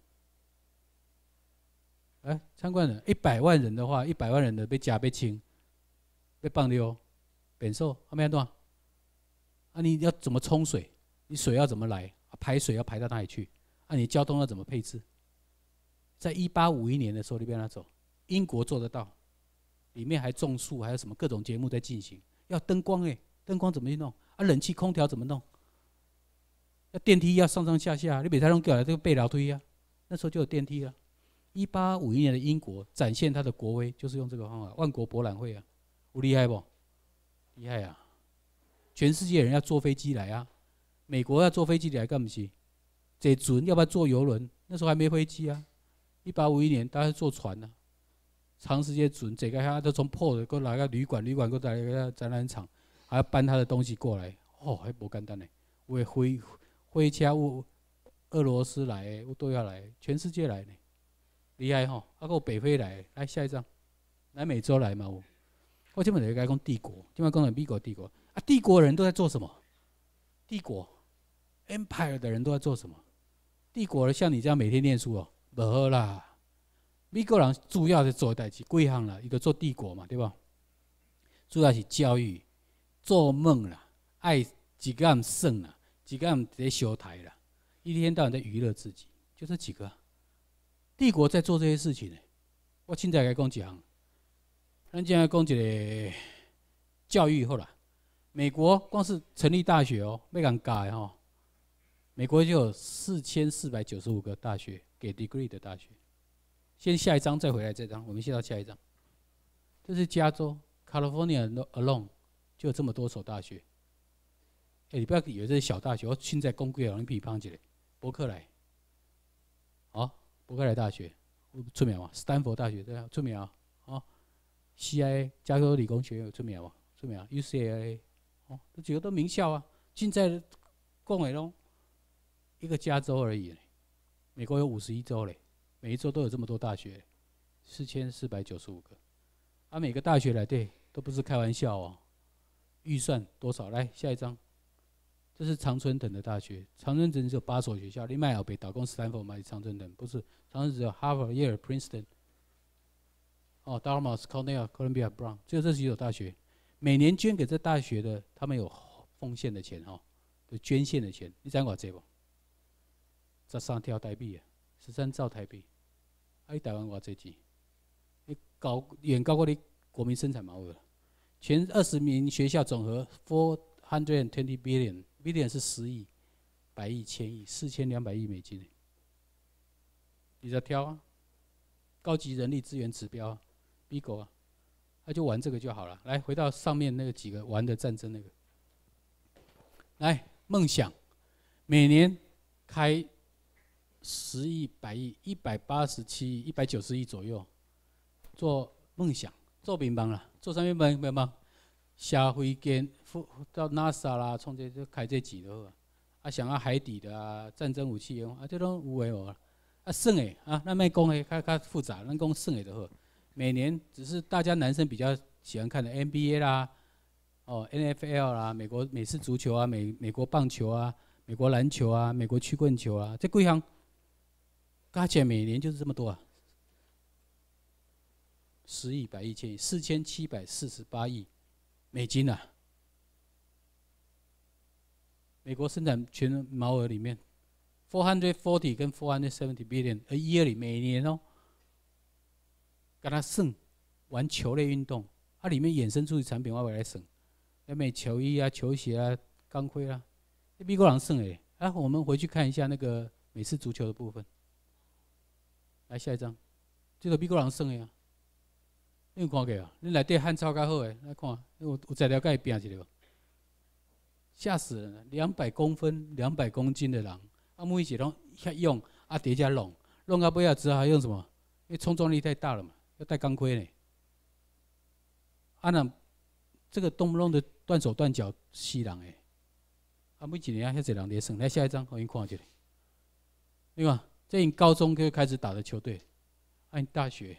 S1: 哎，参观人一百万人的话，一百万人的被加被清，被放掉，哟，变数后面多少？啊你要怎么冲水？你水要怎么来？排水要排到哪里去？啊你交通要怎么配置？在一八五一年的时候，你不要拿走，英国做得到，里面还种树，还有什么各种节目在进行，要灯光哎，灯光怎么去弄啊？冷气、空调怎么弄？那电梯要上上下下，你别太弄掉来这个背牢推啊。那时候就有电梯了。一八五一年的英国展现它的国威，就是用这个方法——万国博览会啊，不厉害不？厉害啊！全世界人要坐飞机来啊，美国要坐飞机来干嘛？事？这准要不要坐游轮？那时候还没飞机啊。一八五一年，大家坐船呢，长时间船这个他都从破的，过来个旅馆？旅馆过来个展览场？还要搬他的东西过来？哦，还不简单呢。我飞飞家俄俄罗斯来，我都要来，全世界来的，厉害哦，啊，个北非来，来下一张，来美洲来嘛！我，我这边有一个讲帝国，这边讲有帝国帝国啊！帝国人都在做什么？帝国 Empire 的人都在做什么？帝国像你这样每天念书哦。无好啦，美国人主要是做代志几行啦，一个做帝国嘛，对吧？主要是教育、做梦啦、爱几个人胜啦、几个人在修台啦，一天到晚在娱乐自己，就这几个。帝国在做这些事情呢。我现在来讲几行，咱现在讲一个教育好了。美国光是成立大学哦，未敢改哦。美国就有四千四百九十五个大学。给 degree 的大学，先下一张再回来这张。我们先到下一张，这是加州 California alone 就有这么多所大学。哎，你不要以为这是小大学，现在公费哦，你比方起来，伯克莱，哦，伯克莱大学出名吗？斯坦福大学对啊出名啊，哦 c I a 加州理工学院出名吗？出名啊，U C l A 哦，这几个都名校啊，现在公费都一个加州而已。美国有五十一州嘞，每一州都有这么多大学，四千四百九十五个。啊，每个大学嘞，对，都不是开玩笑哦。预算多少？来下一张，这是常春藤的大学。常春藤只有八所学校，你迈阿密、打工、斯坦福嘛？常春藤不是常春只有哈佛、耶尔、普林斯顿。哦，达尔马斯、康奈尔、哥伦比亚、布朗，只有这几所大学。每年捐给这大学的，他们有奉献的钱哈，都捐献的钱。你掌我这不？十三条台币啊，十三兆台币，啊，哎，台湾哇，这钱，你高远高过你国民生产毛额，前二十名学校总和 four hundred and twenty billion billion 是十亿、百亿、千亿、四千两百亿美金你在挑啊？高级人力资源指标啊，bigo 啊，那就玩这个就好了。来，回到上面那个几个玩的战争那个。来，梦想，每年开。十亿、百亿、一百八十七亿、一百九十亿左右，做梦想做乒乓啦，做啥乒乓？有乓，有？夏机根、到 NASA 啦，冲这就开这几路啊！啊，想要海底的啊，战争武器啊，啊，这种无没哦，啊，剩诶啊，那卖工诶，较较复杂，那工剩诶的货。每年只是大家男生比较喜欢看的 NBA 啦，哦，NFL 啦，美国美式足球啊，美美国棒球啊，美国篮球啊，美国曲棍球啊，在贵项。加起来每年就是这么多啊，十亿、百亿、千亿，四千七百四十八亿美金呐。美国生产全毛额里面，four hundred forty 跟 four hundred seventy billion，而 year 里每年哦，给他剩玩球类运动，它里面衍生出的产品，我来省，美球衣啊、球鞋啊、钢盔啊美国人佬省哎。啊，我们回去看一下那个美式足球的部分。来下一张，这个美国人算的啊，你有看过啊？你内底汉超较好诶，来看，有有资料伊以编一个。吓死人！两百公分、两百公斤的人，啊，每是拢遐用啊，叠加弄弄到尾啊，之后，还用什么？因为冲撞力太大了嘛，要戴钢盔呢。啊，那这个动不动的断手断脚死人诶！啊，每一年遐侪人得算来下一张，互以看一下，你看。在你高中就开始打的球队，啊，你大学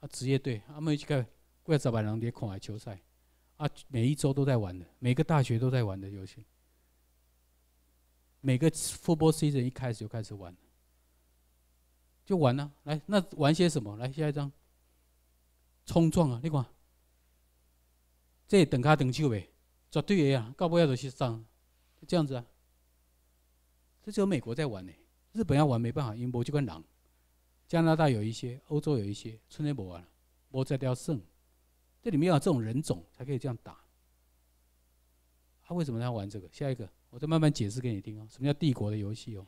S1: 啊职业队，他们去开，不要找别人看海球赛，啊，每一周都在玩的，每个大学都在玩的游戏，每个 football season 一开始就开始玩，就玩啊，来，那玩些什么？来下一张，冲撞啊，你看，这等卡等球呗，绝对的呀，搞不要走是上，这样子啊，这只有美国在玩呢。日本要玩没办法，因为无即款人。加拿大有一些，欧洲有一些，春天不玩了。我在雕圣，这里面要有这种人种才可以这样打。他为什么要玩这个？下一个，我再慢慢解释给你听哦。什么叫帝国的游戏哦？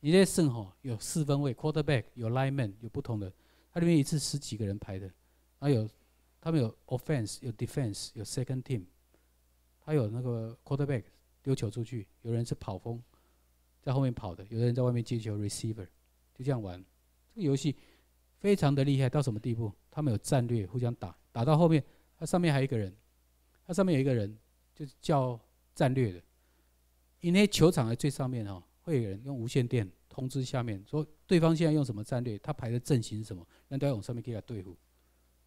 S1: 你这圣吼有四分卫 （quarterback），有 line man，有不同的。它里面一次十几个人排的，然后有他们有 offense，有 defense，有 second team。他有那个 quarterback 丢球出去，有人是跑锋。在后面跑的，有的人在外面接球，receiver，就这样玩。这个游戏非常的厉害，到什么地步？他们有战略，互相打，打到后面，他上面还有一个人，他上面有一个人，就是叫战略的。因为球场的最上面哈，会有人用无线电通知下面，说对方现在用什么战略，他排的阵型什么，让大家往上面给他对付。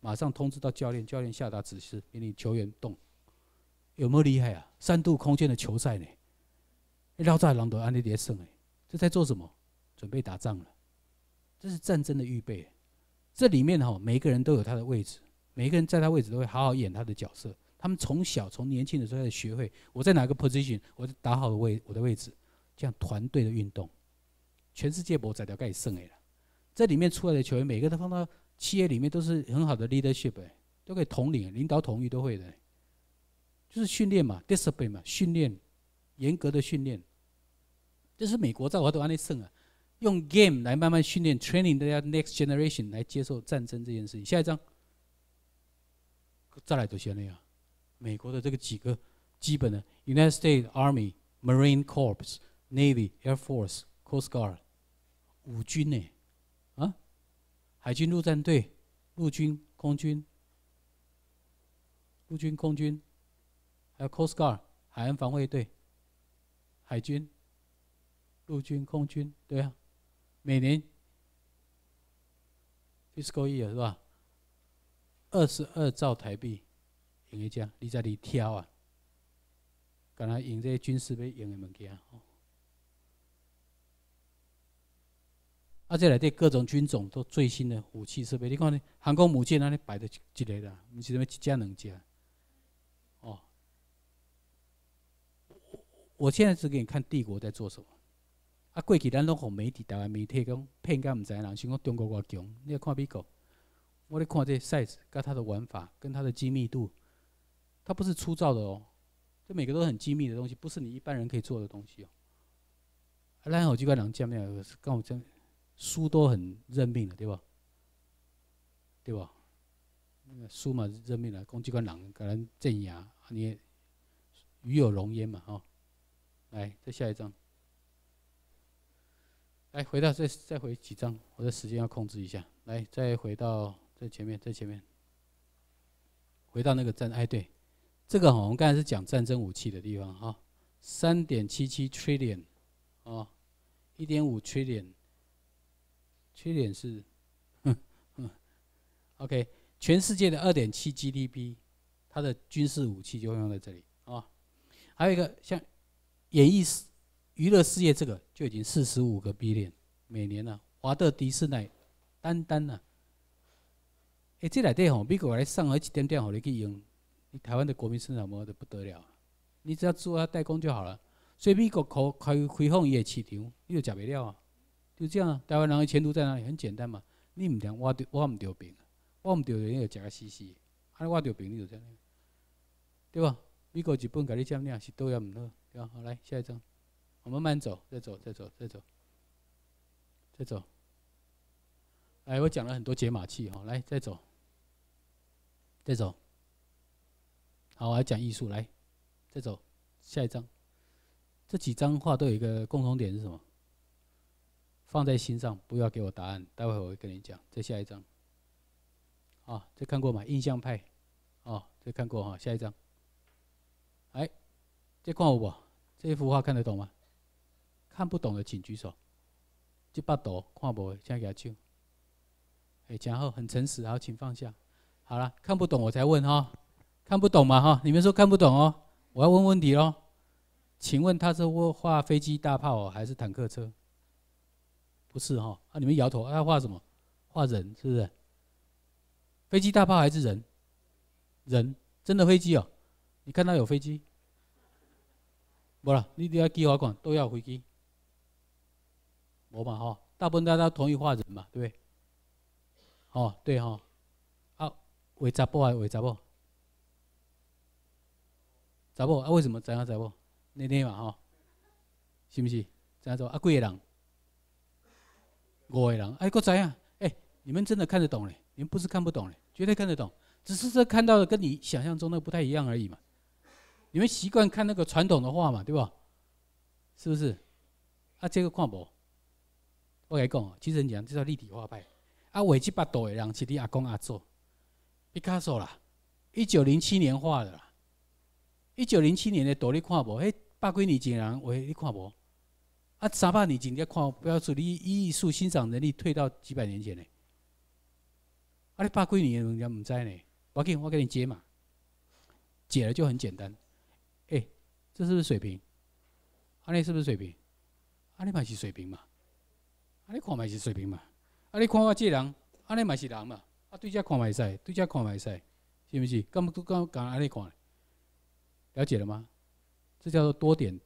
S1: 马上通知到教练，教练下达指示，命令球员动。有没有厉害啊？三度空间的球赛呢？绕在狼都安利迪胜哎，这在做什么？准备打仗了，这是战争的预备。这里面哈，每一个人都有他的位置，每一个人在他位置都会好好演他的角色。他们从小从年轻的时候开始学会，我在哪个 position，我打好位我的位置，这样团队的运动。全世界博仔都开始胜哎了。这里面出来的球员，每个都放到企业里面都是很好的 leadership，都可以统领、领导、统御都会的。就是训练嘛，discipline 嘛，训练，严格的训练。这是美国在我安盛顿啊，用 game 来慢慢训练 training 大家 next generation 来接受战争这件事情。下一张，再来读些那个美国的这个几个基本的：United States Army、Marine Corps、Navy、Air Force、Coast Guard，五军呢？啊，海军陆战队、陆军、空军、陆军空军，还有 Coast Guard 海岸防卫队、海军。陆军、空军，对啊，每年 fiscal year 是吧？二十二兆台币，赢一家，你在里挑啊，敢来赢这些军事的用的物件。啊，这来对各种军种都最新的武器设备，你看呢？航空母舰那里摆的几个啦？你知么几架、两架？哦，我我现在是给你看帝国在做什么。啊，过去咱拢互媒体、台湾媒体讲骗，敢毋知人想讲中国偌强。你要看美国，我咧看这 size，跟它的玩法，跟它的精密度，它不是粗糙的哦。这每个都很精密的东西，不是你一般人可以做的东西哦。啊，咱好，几个人见面有个是讲书都很认命的，对吧？对吧？那个书嘛认命了，公机关人可能镇压你，鱼有龙焉嘛吼。来，再下一张。来，回到再再回几张，我的时间要控制一下。来，再回到在前面，在前面，回到那个战，哎对，这个哈，我们刚才是讲战争武器的地方哈，三点七七 trillion，哦，一点五 trillion，trillion 是，*laughs* OK，全世界的二点七 GDP，它的军事武器就用在这里啊。还有一个像演艺史。娱乐事业这个就已经四十五个 billion，每年呢，华特迪士尼单单呢，哎，这台电吼，美国来上合一点点吼，你去用，你台湾的国民生产模值不得了，你只要做他代工就好了。所以美国开开开放伊的市场，你就吃不了啊，就这样啊。台湾人的前途在哪里？很简单嘛，你唔强，我我唔着兵，我唔着兵就食个死死，安尼我着病你就这样，对吧？美国日本跟你占领是多也唔好，对吧？好，来下一张。我们慢走，再走，再走，再走，再走。哎，我讲了很多解码器哈，来，再走，再走。好，我要讲艺术，来，再走，下一张。这几张画都有一个共同点是什么？放在心上，不要给我答案，待会我会跟你讲。再下一张。啊，这看过吗？印象派，哦，这看过哈，下一张。哎，这看我，这一幅画看得懂吗？看不懂的请举手，这八朵看先请举手。哎，真好，很诚实，好，请放下。好了，看不懂我才问哈，看不懂嘛哈，你们说看不懂哦，我要问问题喽。请问他是画飞机、大炮还是坦克车？不是哈，啊，你们摇头，他画什么？画人是不是？飞机、大炮还是人？人，真的飞机哦，你看到有飞机？不了，你都要计划款，都要飞机。我嘛吼，大部分大都同一画人嘛，对不对？哦，对哦，啊，为啥不啊？为啥不？咋不？啊？为什么怎样？咋不？那天嘛哦，是不是？怎样说？啊贵人，我诶人，哎，过怎样？哎，你们真的看得懂嘞？你们不是看不懂嘞，绝对看得懂，只是这看到的跟你想象中的不太一样而已嘛。你们习惯看那个传统的画嘛，对吧？是不是？啊，这个画不？我来讲哦，其实你讲这叫立体画派。啊，维基百朵的人是你阿公阿祖。毕卡索啦，一九零七年画的啦。一九零七年的，图你看无？迄八几年前的人，的，你看无？啊，三百年前的看，表示你艺术欣赏能力退到几百年前呢。啊，八百年前的人唔知呢。我给，我给你解嘛。解了就很简单。哎，这是不是水平？啊、尼是不是水平？安尼嘛是水平嘛。你看嘛是水平嘛，啊！你看我这人，啊！你嘛是人嘛，啊！对这看嘛会对这看嘛会是不是？干嘛都干干？啊！你看，了解了吗？这叫做多点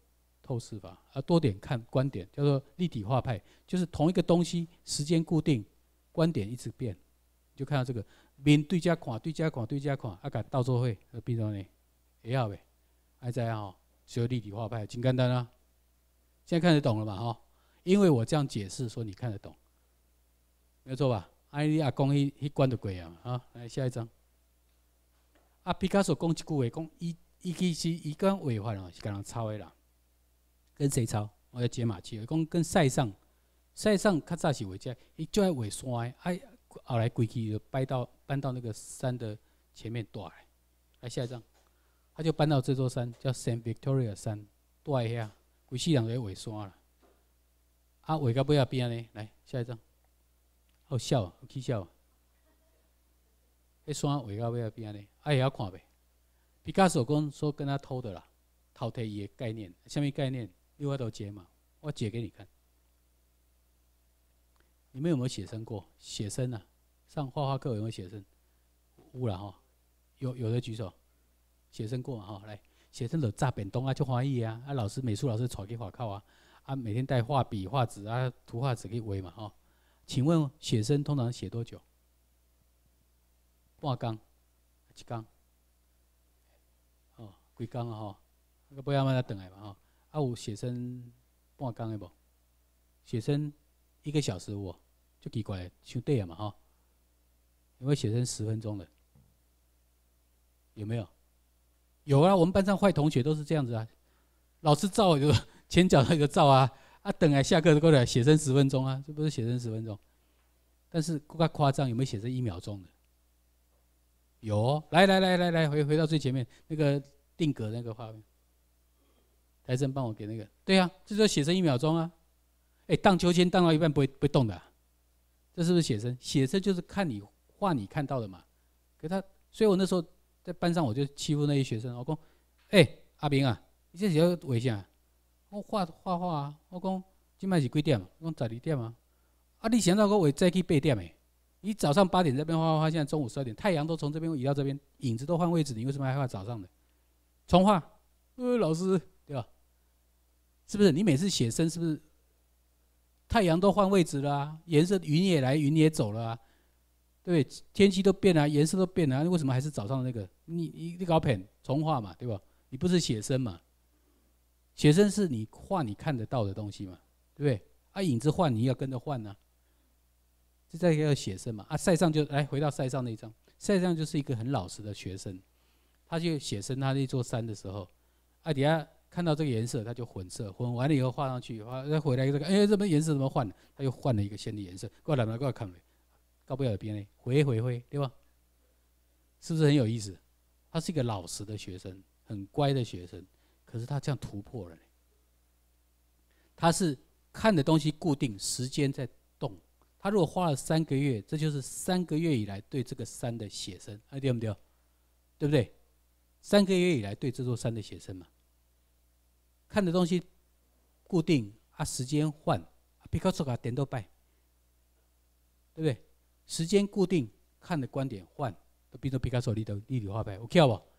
S1: 透视法，啊！多点看观点，叫做立体画派，就是同一个东西，时间固定，观点一直变，就看到这个，面对这看，对这看，对这看，啊！改倒做会，变装呢，也晓呗，啊！这样哈，只有立体画派，简单单啊，现在看得懂了吧？哈！因为我这样解释，说你看得懂，没错吧？啊，你亚公一一关的鬼啊！啊，来下一张。啊，毕加索攻击古伟公一一期是一关尾换哦，是跟人抄的。啦。跟谁抄？我要解码器。讲跟塞尚，塞尚较早是画家，伊就爱画山。的，哎，后来规期就搬到搬到那个山的前面住。来来下一张，他就搬到这座山，叫 San Victoria 山，住下。规世人都爱画山了。啊，画到尾啊边呢，来下一张，好笑，有气笑。迄山画到尾啊边呢，啊，会晓看袂？毕加索讲说跟他偷的啦，偷摕伊的概念，什物概念？另外头解嘛，我解给你看。你们有没有写生过？写生啊，上画画课有没有写生？有啦哈，有有的举手。写生过嘛吼，来写生就扎本东啊，就欢喜啊，啊，老师美术老师传给画口啊。啊，每天带画笔、画纸啊，涂画纸去围嘛，哈。请问写生通常写多久？半缸，一缸，哦，几缸啊，哈。那不要慢等来嘛，哈。啊，有写生半缸的无？写生一个小时哦，就奇怪，想对了嘛，哈。因为写生十分钟的？有没有？有啊，我们班上坏同学都是这样子啊，老师照一个。前脚那个照啊，啊，等啊，下课就过来写生十分钟啊，这不是写生十分钟，但是够夸张，有没有写生一秒钟的？有，来来来来来，回回到最前面那个定格那个画面，台生帮我给那个，对啊，就说写生一秒钟啊，哎，荡秋千荡到一半不会不会动的，这是不是写生？写生就是看你画你看到的嘛，可他，所以我那时候在班上我就欺负那些学生，我说，哎，阿斌啊，你这比较危险啊。我画画画啊，我讲今麦是几点？我讲十二点啊。啊，你想到我再去起八点的，你早上八点这边画画画，现在中午十二点，太阳都从这边移到这边，影子都换位置，你为什么还画早上的？重画，呃，老师，对吧？是不是？你每次写生是不是？太阳都换位置了啊，颜色云也来，云也走了啊，对，天气都变了，颜色都变了，啊，为什么还是早上那个？你你你搞 p 重画嘛，对吧？你不是写生嘛？写生是你画你看得到的东西嘛，对不对？啊，影子换你要跟着换呢，这在要写生嘛。啊，塞尚就来回到塞尚那一张，塞尚就是一个很老实的学生，他就写生他那座山的时候，啊底下看到这个颜色他就混色，混完了以后画上去，画再回来一个，哎这边颜色怎么换了？他又换了一个新的颜色，过来嘛过来看没？搞不了边呢，回回回，对吧？是不是很有意思？他是一个老实的学生，很乖的学生。可是他这样突破了他是看的东西固定，时间在动。他如果花了三个月，这就是三个月以来对这个山的写生，还对不对？对不对？三个月以来对这座山的写生嘛。看的东西固定，啊，时间换皮卡丘卡点都拜，对不对？时间固定，看的观点换，都变成皮卡丘里的立体画派，OK 好不？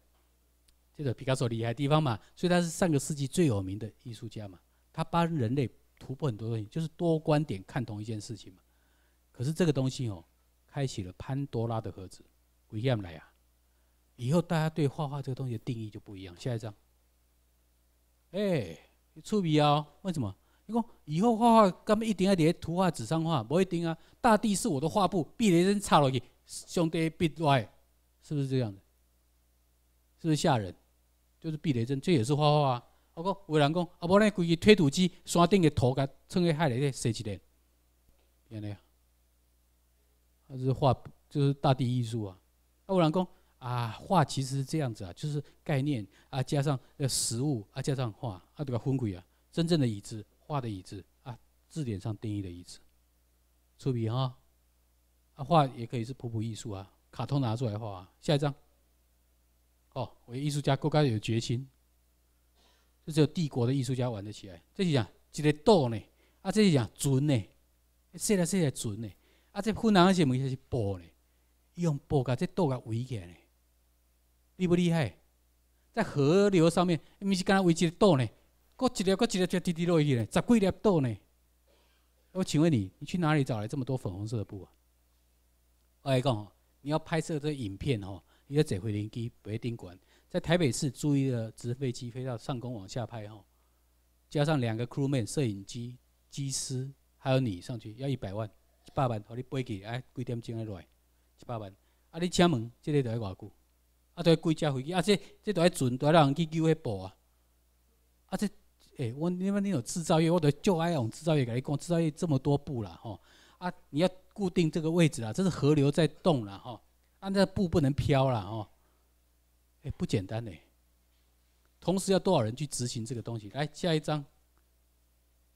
S1: 这个毕加索厉害的地方嘛，所以他是上个世纪最有名的艺术家嘛。他帮人类突破很多东西，就是多观点看同一件事情嘛。可是这个东西哦，开启了潘多拉的盒子，危险来啊！以后大家对画画这个东西的定义就不一样。下一张，哎，出笔啊？为什么？你讲以后画画干嘛一定一叠图画纸上画？不会定啊？大地是我的画布，避雷针插落去，兄弟必歪，是不是这样子？是不是吓人？就是避雷针，这也是画画啊！我讲有人讲，啊无你规个推土机，山顶个土甲撑个海里咧，设计咧，安尼啊？啊是画，就是大地艺术啊！有人讲啊，画其实是这样子啊，就是概念啊，加上实物啊，加上画啊，对个分鬼啊！真正的椅子，画的椅子啊，字典上定义的椅子，出笔哈！啊，画也可以是普普艺术啊，卡通拿出来画啊，下一张。哦，为艺术家更加有决心，这只有帝国的艺术家玩得起来。这是讲一个岛呢，啊，这是讲船呢，说来说来船呢，啊，这困难的是问题是布呢，用布甲这岛甲围起来呢，厉不厉害？在河流上面，毋是干围一个岛呢？搁一粒搁一粒就滴滴落去呢，十几粒岛呢？我请问你，你去哪里找来这么多粉红色的布啊？我来讲你要拍摄这影片哦。伊个坐飞机白天管，在台北市租一个直飞机飞到上空往下拍吼，加上两个 crewman 摄影机、机师，还有你上去，要一百万，一百万，让你飞去，哎，几点钟来？一百万。啊，你请问，这个在偌久？啊，在几架飞机，啊，这这在船，多少人去救一部啊？啊，这，诶，我因为你有制造业，我著就爱用制造业你讲，制造业这么多步了吼，啊，你要固定这个位置啦，这是河流在动了吼。按那布不能飘了哦，哎不简单呢。同时要多少人去执行这个东西？来下一张。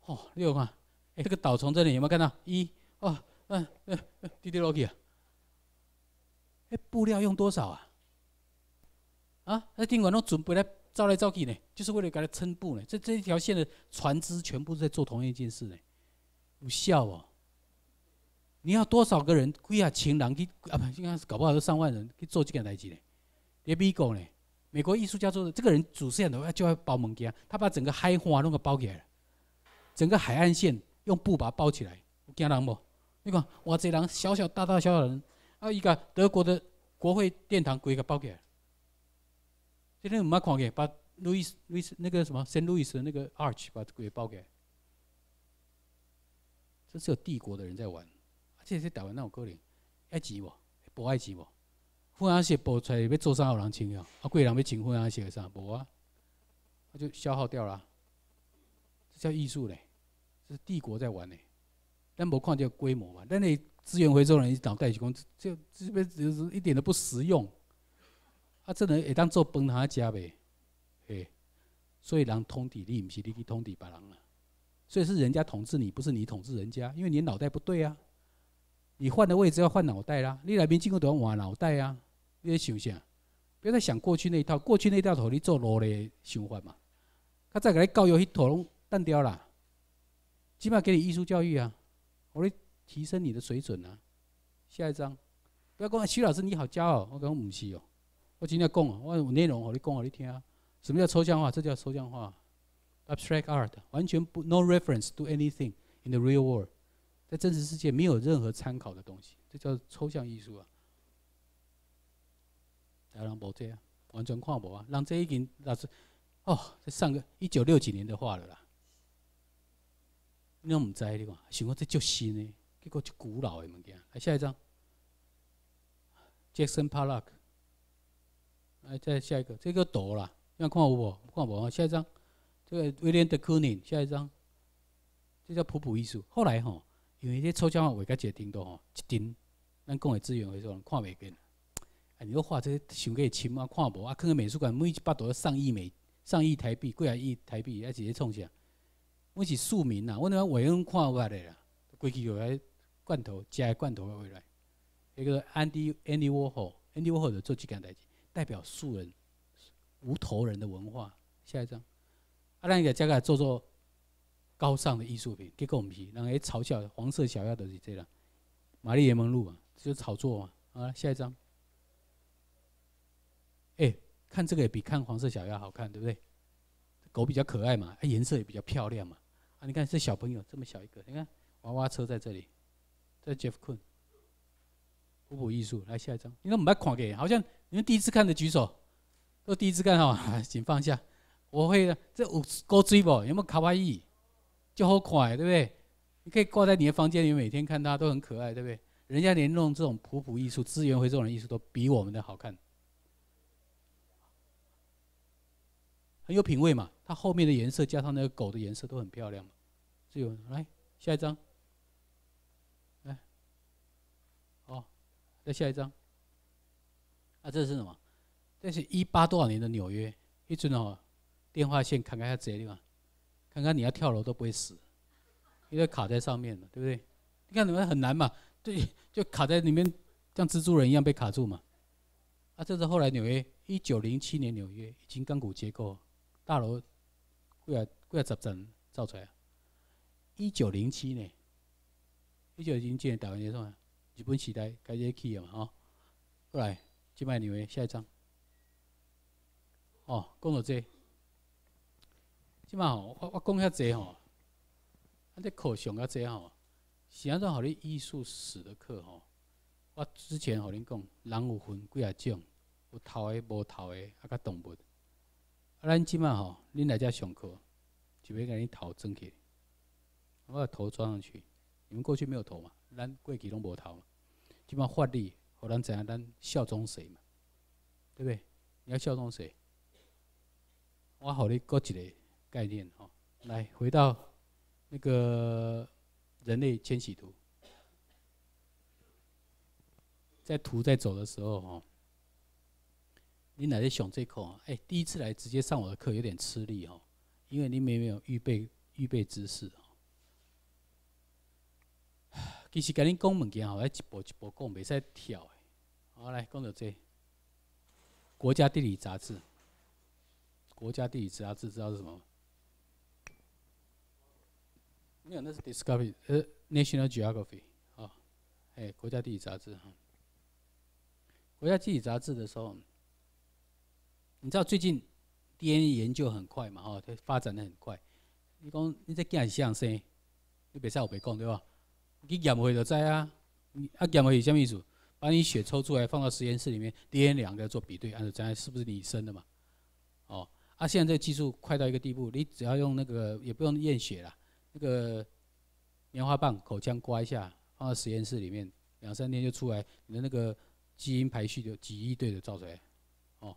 S1: 哦，六块。哎，这个导从这里有没有看到？一哦，嗯嗯呃，滴滴落去啊。哎，布料用多少啊？啊，那尽管都准备来造来造去呢，就是为了给他撑布呢。这这一条线的船只全部都在做同一件事呢，有效哦。你要多少个人？贵啊，请人去啊，不，应该是搞不好是上万人去做这个代志咧。也比一呢？美国艺术家做的，这个人主持人的话就要包物件，他把整个海花拢个包起来，整个海岸线用布把它包起来，有惊人不？你看，哇，这人小小大大小小人，啊，一个德国的国会殿堂，鬼个包起来。今天我们看见把路易斯路易斯那个什么圣路易斯的那个 arch，把鬼包给，这是有帝国的人在玩。这些台湾哪有可能？爱钱无不爱钱无，富安是播出来要做啥有人请啊？啊贵人要请富安是的啥无啊？他就消耗掉了，这叫艺术嘞，这是帝国在玩嘞。但博看叫规模嘛，但你资源回收人是脑袋就讲，这这边就是一点都不实用。啊，这人会当做饭拿来吃呗，哎，所以人通敌你，不是你去通敌别人了，所以是人家统治你，不是你统治人家，因为你脑袋不对啊。你换的位置要换脑袋啦！你来宾进构都要换脑袋啊！你在想啥？不要再想过去那一套，过去那一套是你做路的想法嘛？他再你教育一些土龙蛋啦，起码给你艺术教育啊！我你提升你的水准啊！下一张，不要讲徐老师你好骄傲，我讲不是哦，我今天讲哦，我有内容，我讲给你听啊！什么叫抽象化？这叫抽象化 a b s t r a c t art，完全不 no reference to anything in the real world。在真实世界没有任何参考的东西，这叫抽象艺术啊！来让我这样完全看模啊！让这一件那是哦，这上个一九六几年的画了啦，你都唔知，你看，想讲这最新呢，结果就古老嘅物件。来下一张，Jackson Pollock，来再下一个，这个堵啦，你看有无？看无啊？下一张，这个 Vincent Kooning，下一张，这叫普普艺术。后来吼。因为这抽奖画画家只一帧多吼，一帧，咱讲的资源会人看袂见。啊，你搁画这想过深啊，看无啊？看个美术馆每一百要上亿美，上亿台币，贵啊亿台币，还是在创啥？阮是庶民呐，我哪会用看发的啦？归去就来罐头，的罐头回来。那个 Andy Andy Warhol，Andy Warhol 做几件代志？代表庶人无头人的文化。下一张，啊，咱个加个做做。高尚的艺术品，结果我们是，让人家嘲笑黄色小鸭都是这样，《玛丽莲梦露》嘛，就炒作嘛。好了，下一张。哎，看这个也比看黄色小鸭好看，对不对？狗比较可爱嘛，颜色也比较漂亮嘛。啊，你看这小朋友这么小一个，你看娃娃车在这里。这 Jeff k u n 古朴艺术。来下一张，应该看看的，好像你们第一次看的举手，都第一次看哦，*laughs* 请放下。我会的，这五高追不？有没有卡哇伊？就好可爱，对不对？你可以挂在你的房间里，面，每天看它都很可爱，对不对？人家连弄这种普普艺术、资源回这种艺术都比我们的好看，很有品味嘛。它后面的颜色加上那个狗的颜色都很漂亮嘛。这有来下一张，来，好，再下一张。啊，这是什么？这是一八多少年的纽约，一尊哦，电话线砍开它这里嘛。看看你要跳楼都不会死，因为卡在上面了，对不对？你看你们很难嘛，对，就卡在里面，像蜘蛛人一样被卡住嘛。啊，这是后来纽约一九零七年纽约已经钢骨结构大楼，过啊过啊，十层造出来。一九零七年，一九零七年打完也算，日本时代开始去嘛，哦，过来，这边纽约下一张。哦，工作证。即嘛吼，我我讲遐济吼，啊！你课上遐济吼，安怎互你艺术史的课吼，我之前互恁讲，人有分几啊种，有头的、无头的啊，个动物。啊，咱即嘛吼，恁来遮上课，就要给你头装起，我头装上去。你们过去没有头嘛？咱过去拢无头。即嘛发力，互咱知影咱效忠谁嘛？对不对？你要效忠谁？我互你搁一个。概念哈，来回到那个人类迁徙图，在图在走的时候哈，你哪在想这口啊？哎，第一次来直接上我的课有点吃力哈，因为你没有预备预备知识哦。其实跟你讲物件好，来一步一步讲，袂使跳。好，来到这追。国家地理杂志，国家地理杂志知道是什么没有，那是 Discovery，呃，National Geography，啊，哎，国家地理杂志哈。国家地理杂志的时候，你知道最近 DNA 研究很快嘛？哦，它发展的很快。你讲你在讲相声，你别在我别讲对吧？你验回就知啊，啊验是什么意思？把你血抽出来放到实验室里面，DNA 两个做比对，按照样，是不是你生的嘛？哦，啊现在这个技术快到一个地步，你只要用那个也不用验血了。那个棉花棒，口腔刮一下，放到实验室里面，两三天就出来。你的那个基因排序就几亿对的造出来，哦。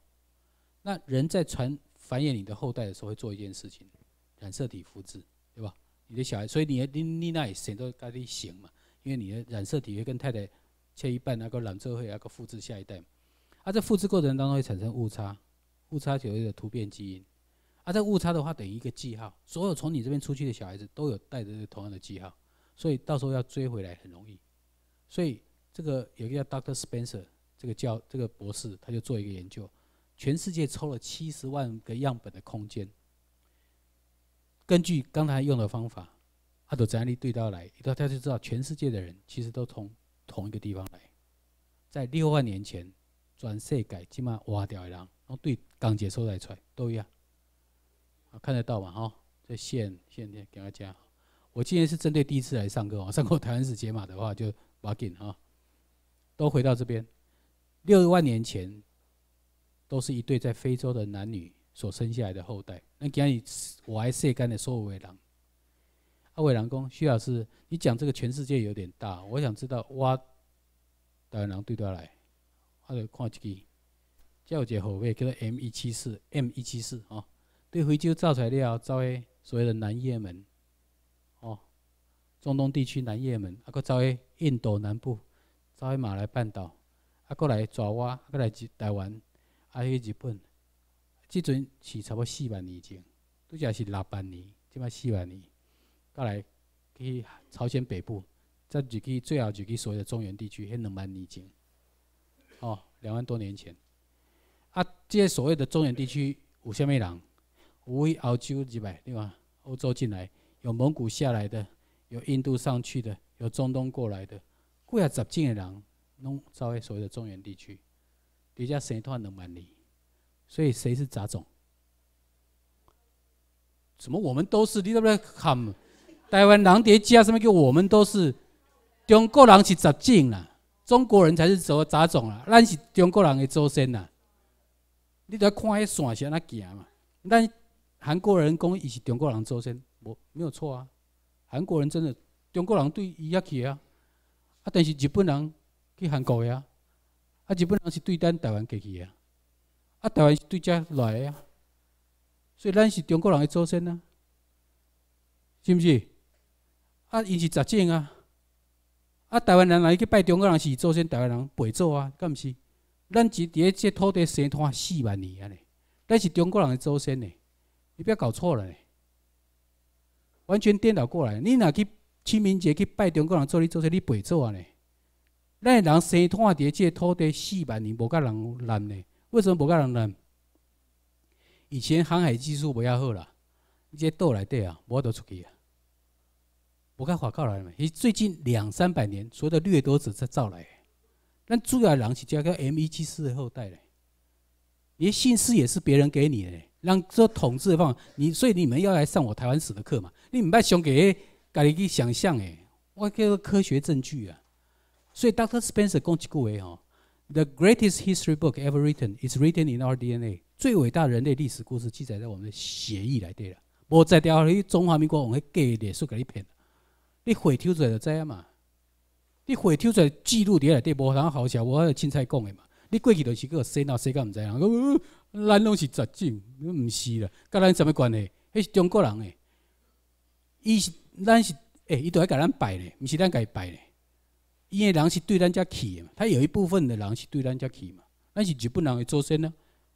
S1: 那人在传繁衍你的后代的时候，会做一件事情，染色体复制，对吧？你的小孩，所以你的你那选都该你行嘛，因为你的染色体会跟太太切一半那个染色会那个复制下一代，啊，在复制过程当中会产生误差，误差就会有突变基因。啊，这误差的话，等于一个记号。所有从你这边出去的小孩子都有带着同样的记号，所以到时候要追回来很容易。所以这个有一个叫 Dr. o o c t Spencer，这个教这个博士，他就做一个研究，全世界抽了七十万个样本的空间。根据刚才用的方法，他在那里对刀来，一刀他就知道全世界的人其实都从同一个地方来，在六万年前转世改，起码挖掉的人，然后对刚结束来出来都一样。看得到吗？哈，这线线的给他加。我今天是针对第一次来上课，*laughs* 上课台湾式解码的话，就把紧哈。都回到这边。六万年前，都是一对在非洲的男女所生下来的后代。那讲你，我还是干的所有的人，阿伟吾公，徐老师，你讲这个全世界有点大，我想知道，哇，台湾人对对来。我来看一支，这有一个号码叫做 M 一七四 M 一七四哈。对非洲造来了，造诶所谓的南也门，哦，中东地区南也门，啊，搁造诶印度南部，造诶马来半岛，啊，搁来爪哇，搁来台湾，啊，去日本，即阵是差不四万年前，拄则是六万年，即摆四万年，到来去朝鲜北部，再入去最后入去所谓的中原地区，迄两万年前，哦，两万多年前，啊，这些所谓的中原地区，有虾米人？为欧洲入来，对吧？欧洲进来，有蒙古下来的，有印度上去的，有中东过来的，过来杂进的人，弄稍微所谓的中原地区，底下谁都能管理，所以谁是杂种？什么？我们都是？你不要喊台湾人跌鸡什么？叫我们都是中国人是杂种啦，中国人才是么杂种啦，咱是中国人的祖先啦，你得看迄线安那行嘛，咱。韩国人讲伊是中国人祖先，无没有错啊！韩国人真的中国人对伊起去啊，啊！但是日本人去韩国的啊，啊！日本人是对咱台湾去的啊，啊！台湾是对遮来的啊，所以咱是中国人的祖先啊，是毋是？啊！伊是杂种啊！啊！台湾人来去拜中国人是祖先，台湾人陪做啊，敢毋是？咱伫伫个即土地生托四万年啊呢，咱是中国人的祖先个。你不要搞错了完全颠倒过来。你哪去清明节去拜中国人做你做些你白做啊呢？咱人生在地界土地四万年无甲人烂呢，为什么无甲人烂？以前航海技术袂遐好啦，你一到来底啊，无得出去啊。无甲华靠来嘛，以最近两三百年所有的掠夺者才造来。咱主要人是叫个 M 一七四的后代咧，的姓氏也是别人给你的。让做统治的方，你所以你们要来上我台湾史的课嘛？你唔要上个，家己去想象诶，我叫做科学证据啊。所以 Dr. Spencer 公一句话哦 t h e greatest history book ever written is written in our DNA。最伟大的人类历史故事记载在我们的血液里底啦。无在调你中华民国用个假历史给你骗，你回抽出来就知啊嘛。你回抽出来记录伫遐底，无啥好笑，我清彩讲的嘛。你过去就是去洗脑洗到唔知啦。*laughs* 咱拢是杂种，毋是啦，甲咱什么关系？迄是中国人诶，伊是咱是，诶，伊都喺甲咱拜咧，毋是咱甲伊拜咧。伊诶人是对咱家起嘛，他有一部分的人是对咱家起嘛，咱是日本人诶祖先呢，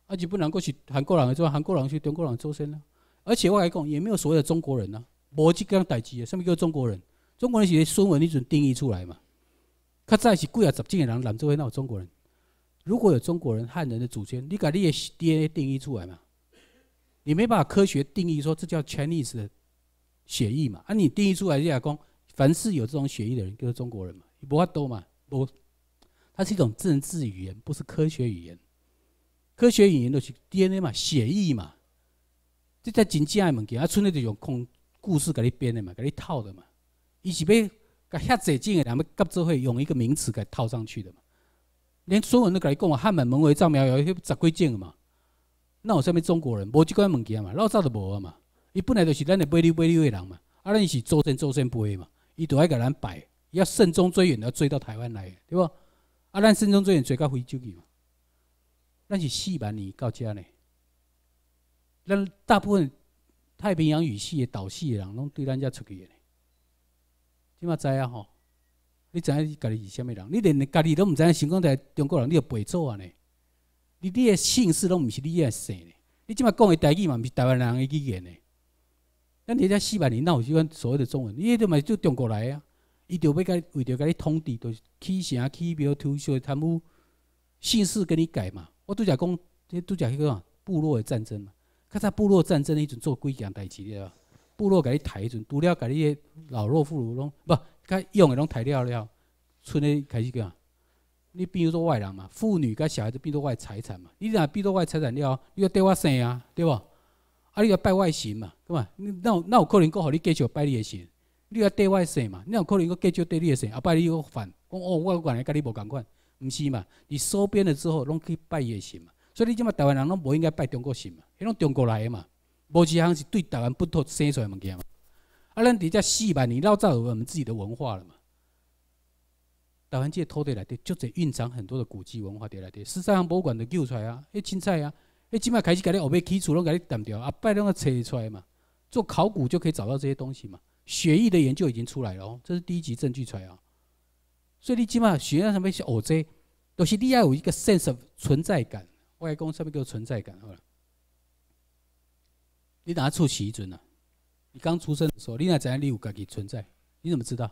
S1: 啊日本人够是韩国人是吧？韩国人是中国人祖先呢，而且我来讲也没有所谓的中国人呐，无即讲代志的，甚物叫中国人？中国人是孙文迄阵定义出来嘛。较早是几啊杂种的人，哪做会有中国人？如果有中国人、汉人的祖先，你把你的 DNA 定义出来嘛？你没办法科学定义说这叫 Chinese 的血裔嘛？啊，你定义出来就讲凡是有这种血裔的人就是中国人嘛？你不怕多嘛？不，它是一种政治语言，不是科学语言。科学语言都是 DNA 嘛，血裔嘛。这在真正的物件，啊，村粹就用空故事给你编的嘛，给你套的嘛。伊是欲甲遐侪种人物各自会用一个名词给套上去的嘛？连苏文都跟你讲，汉满蒙回藏苗瑶，迄十几种嘛。那有算物中国人？无即款物件嘛。老早就无啊嘛。伊本来就是咱的卑劣卑劣的人嘛。啊，咱是祖先祖先辈的嘛。伊都爱给咱拜，要慎终追远，要追到台湾来，对不？啊，咱慎终追远追到非洲去嘛。咱是四万年到这呢。咱大部分太平洋语系的岛系的人，拢对咱遮出去的呢。你嘛知影吼？你知影家己是虾物人？你连家己都毋知影，成功在中国人，你就白做啊呢？你你的姓氏拢毋是你诶姓呢？你即马讲诶代志嘛，毋是台湾人诶语言呢？咱迄只四百年，那有即款所谓的中文？伊迄种嘛就中国来啊！伊著要甲你为著甲你统治，著起啥起庙、如土贪污，姓氏跟你改嘛？我拄则讲，拄则讲个部落战争嘛？较早部落战争迄阵做几件代志了？部落甲你抬阵，除了甲你诶老弱妇孺拢不？甲用的拢材料了，剩的开始干。你变做说外人嘛，妇女甲小孩子，变做外财产嘛。你若变做外财产了？你要缀我生啊，对无啊，你要拜外神嘛，对嘛？那那有可能够互你继续拜你的神，你要我外生嘛？那有可能够继续对你的神？啊，拜你个反，讲哦，我原来甲你无共款，毋是嘛？你收编了之后，拢去拜伊的神嘛。所以你即马台湾人拢无应该拜中国神嘛？迄拢中国来的嘛，无一项是对台湾不妥生出来物件嘛。阿兰底下细吧，你老造有我们自己的文化了嘛？台湾界拖得来，对，就只蕴藏很多的古迹文化，对来对。十三行博物馆都救出来啊，哎，青菜啊，哎，起码开始给你后背基础，拢给你谈掉，啊，拜拢个找出来嘛，做考古就可以找到这些东西嘛。学液的研究已经出来了，这是第一级证据出来啊。所以你起码学那什么些欧债，都是你要有一个 sense 存在感，外公上面叫存在感，好了，你拿出水准啊？你刚出生的时候，你那怎样你有感己存在？你怎么知道？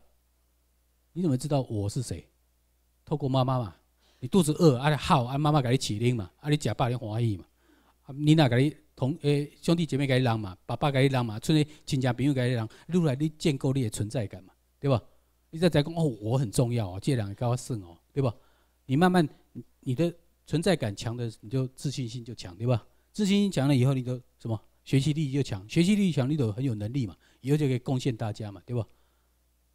S1: 你怎么知道我是谁？透过妈妈嘛，你肚子饿，阿好，阿妈妈给你起你嘛，阿你食饱你欢喜嘛，你那给你同诶兄弟姐妹给你让嘛，爸爸给你让嘛，村里亲戚朋友给你让，你来你建构你的存在感嘛，对吧？你在在讲哦，我很重要哦，这两个高算哦，对吧？你慢慢你的存在感强的，你就自信心就强，对吧？自信心强了以后，你就什么？学习力就强，学习力强，你就很有能力嘛，以后就可以贡献大家嘛，对不？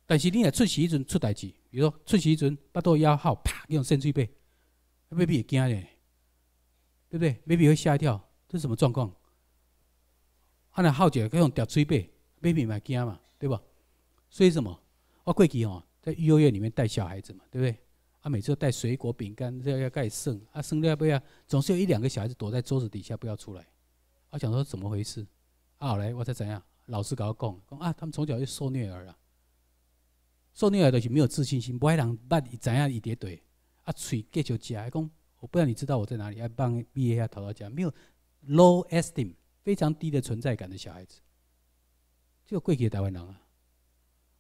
S1: 但是你若出事一阵出代志，比如说出事一阵八到幺号啪，用生水杯 m 未必会惊嘞，对不对未必会吓一跳，这是什么状况？啊，那好以用吊水杯未必 y 嘛惊嘛，对不？所以什么，我过去哦，在幼儿园里面带小孩子嘛，对不对？啊，每次都带水果、饼干，这样要盖剩，啊剩了不要，总是有一两个小孩子躲在桌子底下，不要出来。我想说怎么回事？啊，来，我才怎样？老师跟我讲，讲啊，他们从小就受虐儿了，受虐儿的是没有自信心，不爱讲，怎样一叠怼，啊嘴皆就假，讲我不知道你知道我在哪里，爱帮 B A 阿桃到讲，没有 low esteem，非常低的存在感的小孩子，就过去的台湾人啊，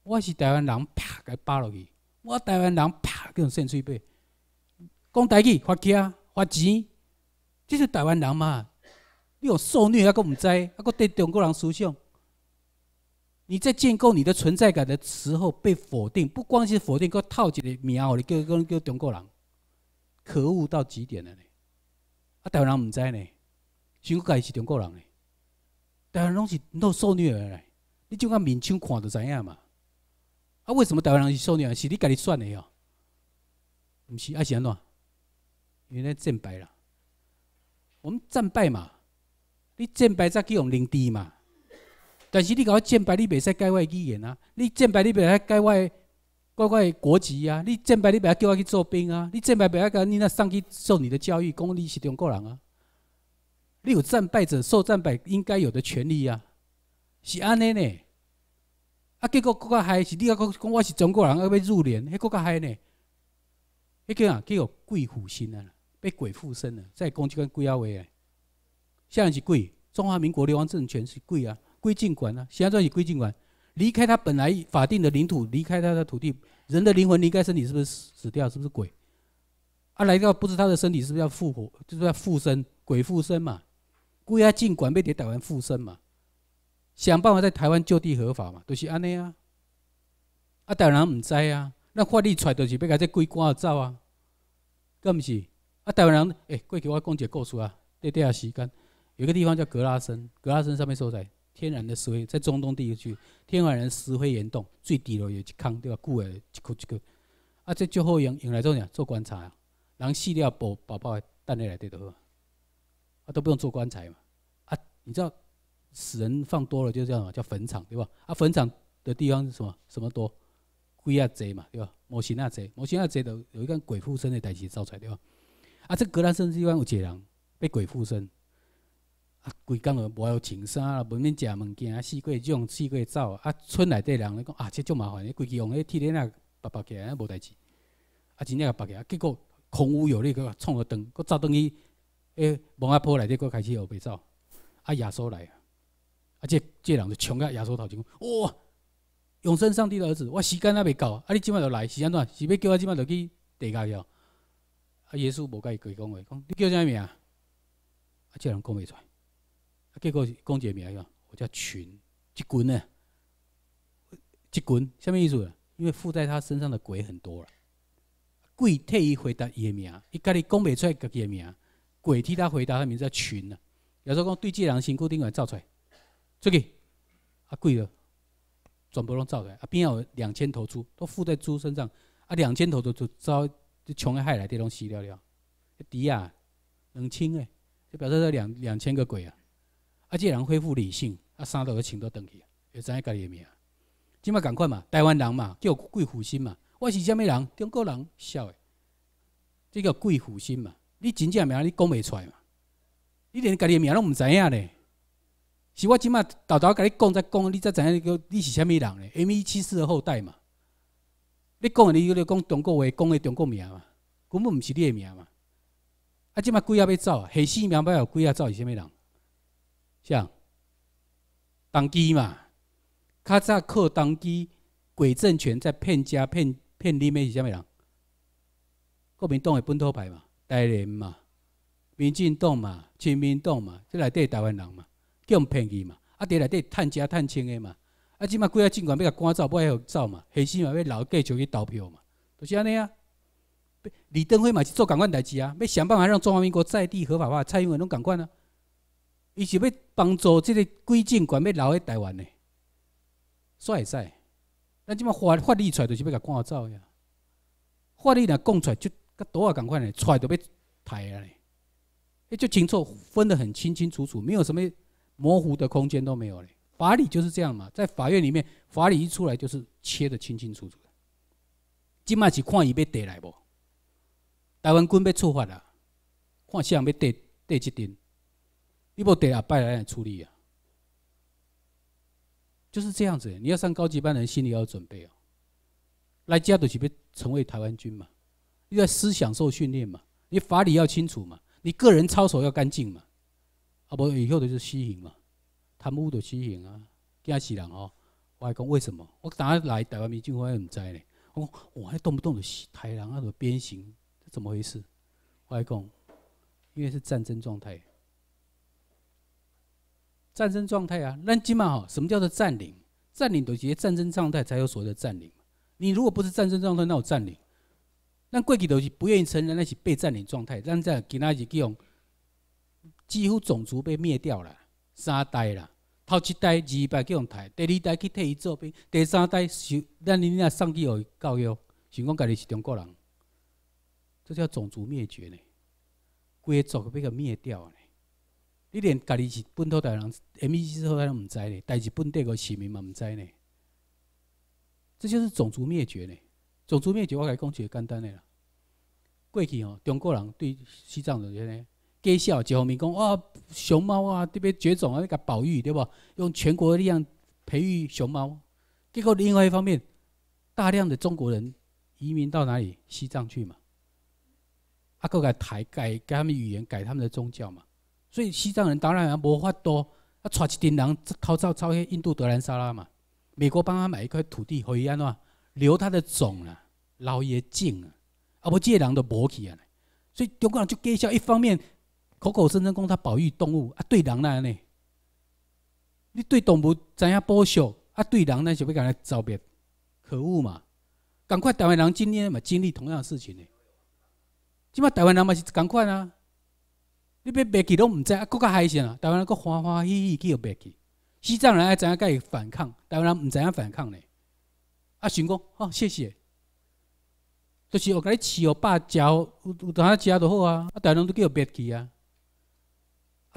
S1: 我是台湾人，啪给扒落去，我台湾人啪给种扇趣班，讲台语发家发钱，这是台湾人嘛？你有受虐，还个唔知，还个对中国人思想。你在建构你的存在感的时候，被否定，不光是否定，个套一个名号嚟叫，叫中国人，可恶到极点了呢。啊，台湾人唔知呢，想佫家是中国人呢，台湾拢是都受虐的呢。你就按面相看就知影嘛。啊，为什么台湾人是受虐？是你家己选的哦，唔是啊，是安怎？因为战败啦，我们战败嘛。你战败才去用领地嘛，但是你搞战败你袂使改我的语言啊！你战败你袂使改外改外国籍啊！你战败你袂使叫我去做兵啊！你战败袂使讲你那上去受你的教育，讲你是中国人啊！你有战败者受战败应该有的权利啊，是安尼呢？啊，结果国较害是你要讲我是中国人要要入联，迄国较害呢？迄叫啊，叫鬼附身啊！被鬼附身了，在讲安局鬼阿维像是鬼，中华民国流亡政权是鬼啊，归尽管啊，《现在是起归禁管，离开他本来法定的领土，离开他的土地，人的灵魂离开身体，是不是死掉？是不是鬼？啊，来到不知他的身体是不是要复活，就是要附身，鬼附身嘛，归他尽管，被给台湾附身嘛，想办法在台湾就地合法嘛，都是安尼啊。啊，台湾人唔知啊，那法律出就是被他这鬼官啊走啊，噶毋是？啊，台湾人，诶，过给我讲一个故事啊，短短下时间。有个地方叫格拉森，格拉森上面说在天然的石灰，在中东地区，天然的石灰岩洞最底楼有几坑对吧？故而几口一口，啊，这最后用用来做啥？做棺材啊，人死掉保宝宝的蛋类来对的好，啊都不用做棺材嘛。啊，你知道死人放多了就叫什么叫坟场对吧？啊，坟场的地方是什么什么多，鬼啊贼嘛对吧？魔些啊贼，魔些啊贼的有一个鬼附身的代志造出来对吧？啊，这格拉森地方有几人被鬼附身？规工着无要穿衫，无免食物件，四处种，四季走。啊，村内底人咧讲啊，即种麻烦，规气用迄铁链啊绑绑起，啊无代志。啊，真正绑起，来，结果空无有力个，创个断，佫再等于，迄往阿坡内底佫开始后壁走。啊，耶稣来啊，啊即即人就冲到耶稣头讲，哇！永生上帝的儿子，我时间还袂到，啊！啊，你即摆就来，时间怎？是要叫我即摆就去地界了？啊，耶稣无甲伊讲话，讲你叫啥名？啊，即人讲袂出。来。啊！结果公个名啊，我叫群，一群呢，一群。什么意思因为附在他身上的鬼很多了。鬼替伊回答伊的名，伊家己讲袂出来家己的名。鬼替他回答他名字叫群啊。有时候讲对这人辛苦，顶个造出来，出去，啊鬼了，全部拢造出来啊。边有两千头猪，都附在猪身上啊。两千头猪就遭穷害来，这东死掉了。对啊，冷清哎，就表示说两两千个鬼啊。啊！这人恢复理性，啊，三刀就请到登去，会知影家己个名。即摆共款嘛，台湾人嘛，叫贵虎心嘛。我是什物人？中国人，少诶，即叫贵虎心嘛？你真正名你讲袂出来嘛？你连家己个名拢毋知影咧？是我即摆偷偷甲你讲再讲，你才知影你你是什物人咧？M 七四的后代嘛？你讲个你讲中国话，讲个中国名嘛？根本毋是你个名嘛？啊！即摆贵阿要走，黑死牌有贵阿走，是啥物人？像，党机嘛，卡早靠党机，鬼政权在骗家骗骗里面是虾米人？国民党的本土派嘛，台人嘛，民进党嘛，亲民党嘛，即内底台湾人嘛，咁骗伊嘛，啊，伫内底趁家趁钱的嘛，啊，即码几个政权要甲赶走，不爱好走嘛，黑心嘛，要留继续就去投票嘛，就是安尼啊。李登辉嘛，是做港官代志啊，要想办法让中华民国在地合法化，蔡英文都港管啊。伊是要帮助这个几政全要留喺台湾呢，煞会使？咱即马法法律出，来，就是要甲赶走呀。法律若讲出来就跟刀啊共款嘞，出来要俾刣了，伊就清楚分得很清清楚楚，没有什么模糊的空间都没有咧。法理就是这样嘛，在法院里面，法理一出来就是切得清清楚楚的。即马是看伊要得来不？台湾军要出发啦，看谁要得得一阵。你不得啊，派来处理啊，就是这样子。你要上高级班，人心里要有准备哦。来，这些都是成为台湾军嘛，你要思想受训练嘛，你法理要清楚嘛，你个人操守要干净嘛。啊，不，以后的就是刑嘛，贪污西刑啊，惊死人哦。我还讲为什么？我等下来台湾民进会，还不知呢。我我还动不动的太阳那个鞭刑，怎么回事？我还讲，因为是战争状态。战争状态啊，咱鸡嘛好，什么叫做占领？占领都是战争状态才有所谓的占领。你如果不是战争状态，那有占领？咱过去都是不愿意承认那是被占领状态，咱在今仔日去用几乎种族被灭掉了，三代了。头一代、二八去用杀，第二代去替伊做兵，第三代受咱恁娘送去学教育，想讲家己是中国人，这叫种族灭绝呢？贵族被个灭掉了。你连家己是本土台人，M E c 之后都毋知呢，但是本地个市民嘛毋知呢。这就是种族灭绝呢。种族灭绝我来讲个简单的啦。过去哦，中国人对西藏就是咧，介绍一方面讲哇熊猫啊，特别绝种啊那个保育对不？用全国的力量培育熊猫。结果另外一方面，大量的中国人移民到哪里？西藏去嘛。啊个改台改改他们语言，改他们的宗教嘛。所以西藏人当然也无法多，啊，带一群人偷抄抄去印度德兰沙拉嘛，美国帮他买一块土地，可以安怎留他的种啦，捞伊的种啊，啊不借人都博去啊，所以中国人就揭晓一方面，口口声声供他保育动物啊，对人那安你对动物知影保守啊对人呢，就要干来招灭，可恶嘛，赶快台湾人今天嘛经历同样的事情呢，起码台湾人嘛是赶快啊。你别别去，拢毋知啊！国较还先啊！台湾人佮欢欢喜喜去又别去。西藏人爱怎样，佮伊反抗，台湾人毋怎样反抗呢？啊，想公，好谢谢。就是我佮你饲哦，把嚼有有啖食就好啊！啊，台湾人都叫别去啊！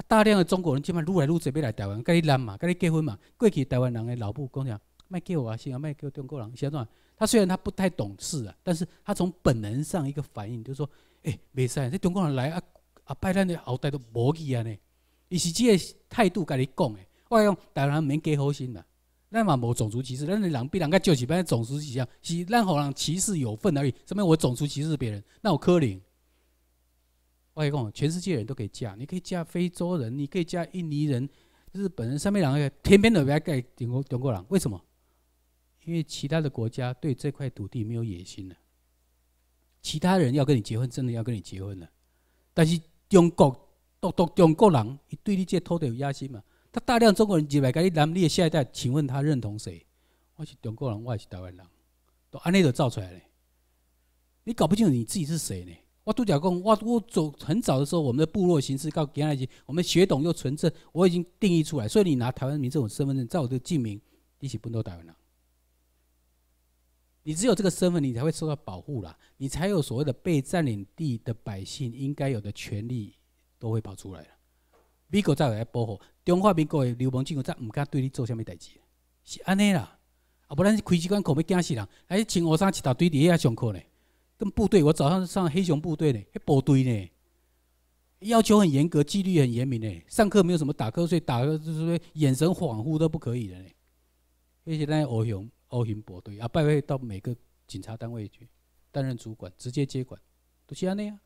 S1: 大量的中国人即本越来越侪要来台湾，佮你揽嘛，佮你结婚嘛。过去台湾人的老母讲啥？卖叫我啊，先啊，卖叫中国人，是啊，怎他虽然他不太懂事啊，但是他从本能上一个反应就是说，哎，没赛，这中国人来啊！啊！拜，咱的后代都无去啊！呢，伊是即个态度，甲你讲的。我讲，台湾免加好心啦，咱嘛无种族歧视，咱是人比人家就是不像种族歧视样，是咱好人歧视有份而已。什么我种族歧视别人，那我可林，我讲全世界人都可以嫁，你可以嫁非洲人，你可以嫁印尼人、日本人。上面两个天都的要盖中国中国人，为什么？因为其他的国家对这块土地没有野心了，其他人要跟你结婚，真的要跟你结婚了，但是。中国独独中国人，伊对你这土地有野心嘛？他大量中国人进来，跟你南你的下一代，请问他认同谁？我是中国人，我也是台湾人，都按尼个造出来的。你搞不清楚你自己是谁呢？我都假讲，我我走很早的时候，我们的部落形式到几啊级？我们血统又纯正，我已经定义出来。所以你拿台湾民种身份证，照我的证名一起搬到台湾人。你只有这个身份，你才会受到保护啦。你才有所谓的被占领地的百姓应该有的权利，都会跑出来了。美国再来保护中华民国的流氓政府，再唔敢对你做什么代志，是安尼啦。啊，不然开机关口要惊死人。是请学生一大队你也上课呢？跟部队，我早上上黑熊部队呢，迄部队呢，要求很严格，纪律很严明呢。上课没有什么打瞌睡、打就是说眼神恍惚都不可以的呢。那些那些偶像，欧辛博对啊，派会到每个警察单位去担任主管，直接接管，都那样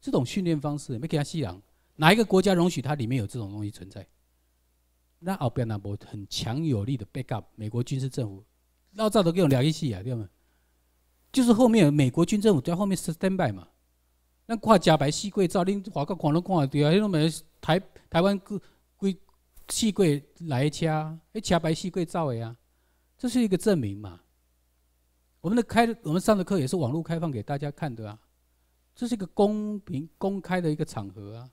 S1: 这种训练方式没给他西洋，哪一个国家容许他里面有这种东西存在？那奥比纳博很强有力的 backup，美国军事政府，老早都跟我聊一戏啊，对吗？就是后面美国军政府在后面 s t a n d by 嘛。那挂假牌细柜照，恁华国看都看对啊，迄种台台湾规细柜来的车，迄车牌细柜照的啊。这是一个证明嘛？我们的开，我们上的课也是网络开放给大家看的啊。这是一个公平、公开的一个场合啊。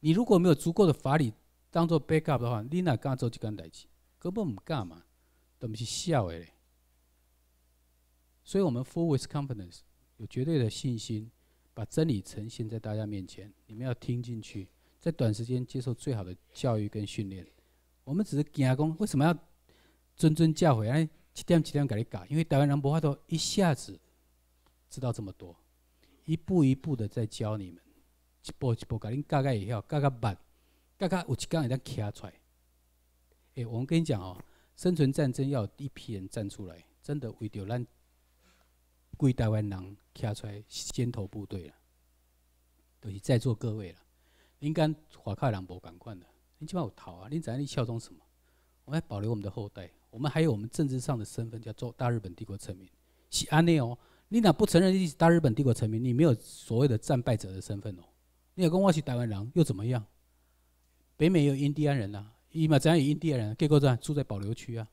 S1: 你如果没有足够的法理当做 backup 的话，你哪敢做这干代？根本不敢嘛，都不是笑嘅所以我们 full with confidence，有绝对的信心，把真理呈现在大家面前。你们要听进去，在短时间接受最好的教育跟训练。我们只是讲讲，为什么要？谆谆教诲，哎，七点七点给你搞，因为台湾人不怕，都一下子知道这么多，一步一步的在教你们，一步一步搞，你教搞以后，教搞慢，教搞有一天人在徛出来。哎，我们跟你讲哦，生存战争要有一批人站出来，真的为着咱，贵台湾人徛出来先头部队了，都是在座各位了。您讲华卡人无敢管的，你只怕有头啊！你在安尼效忠什么？我们保留我们的后代。我们还有我们政治上的身份叫做大日本帝国臣民，西安内哦，你哪不承认你是大日本帝国臣民，你没有所谓的战败者的身份哦。你也跟我是台湾人又怎么样？北美有印第安人呐，伊嘛怎样有印第安人，给个怎住在保留区啊？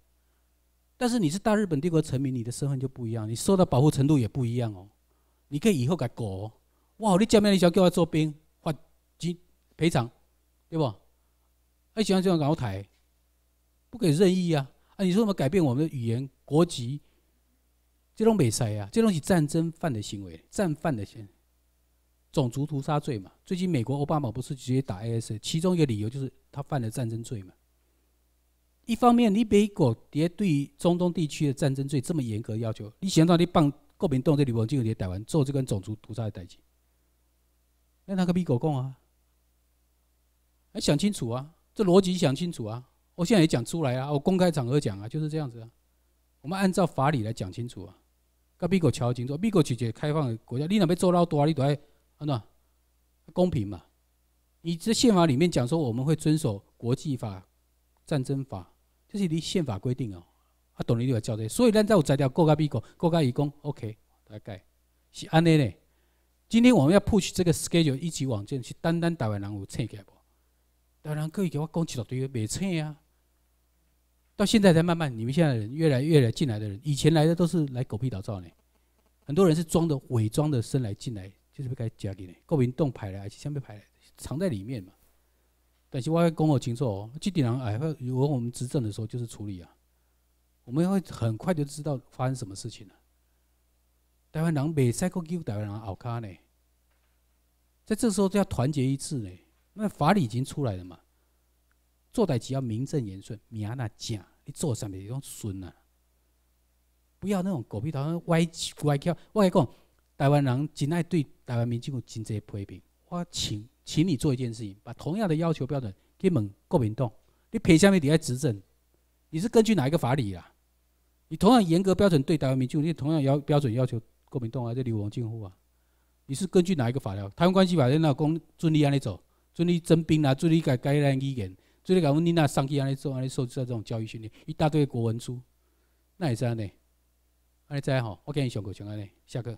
S1: 但是你是大日本帝国臣民，你的身份就不一样，你受到保护程度也不一样哦。你可以以后改国，哇，你见面你想要我做兵，发金赔偿，对不？还喜欢这样搞台，不可以任意啊。啊！你说怎么改变我们的语言、国籍，这种美塞啊，这种是战争犯的行为，战犯的行，为，种族屠杀罪嘛。最近美国奥巴马不是直接打 a s 其中一个理由就是他犯了战争罪嘛。一方面，你美国也对中东地区的战争罪这么严格要求，你想到你帮国民党这里，我就人也逮完，做这个种族屠杀的代罪？那他可比狗共啊！还想清楚啊，这逻辑想清楚啊！我现在也讲出来啊，我公开场合讲啊，就是这样子啊。我们按照法理来讲清楚啊。跟美国交清楚，美国是一个开放的国家，你哪边做到多，你都要安怎公平嘛？你这宪法里面讲说我们会遵守国际法、战争法，这是你宪法规定哦。啊，董领导交代，所以咱才有材料国家，美国国家伊讲 OK，大概是安尼嘞。今天我们要 push 这个 schedule 一级网站，是单单台湾人有参加不？台湾可以给我讲几大堆没请啊？到现在才慢慢，你们现在人越来越来进来的人，以前来的都是来狗屁倒灶呢，很多人是装的伪装的身来进来，就是被他假的呢，公民动排来而且先被排来，藏在里面嘛。但是我要公我清楚哦，基地人哎，果我们执政的时候就是处理啊，我们会很快就知道发生什么事情了。台湾人美 c y c 台湾人好卡呢，在这时候就要团结一致呢，因为法理已经出来了嘛。做代志要名正言顺，名那正，你做上面要顺啊，不要那种狗屁头、歪歪巧。我讲台湾人真爱对台湾民众有真侪批评。我请请你做一件事情，把同样的要求标准去问国民党，你凭什么底下执政，你是根据哪一个法理啊？你同样严格标准对台湾民众，你同样要标准要求国民党还是刘王进户啊？你是根据哪一个法条？台湾关系法在那讲，遵例安尼走，遵例征兵啦，遵例改改那语言。最近讲，问你那上期安尼做安尼受这这种教育训练，一大堆国文书，那也是安尼，安尼在吼，我给你上课，上安尼，下课。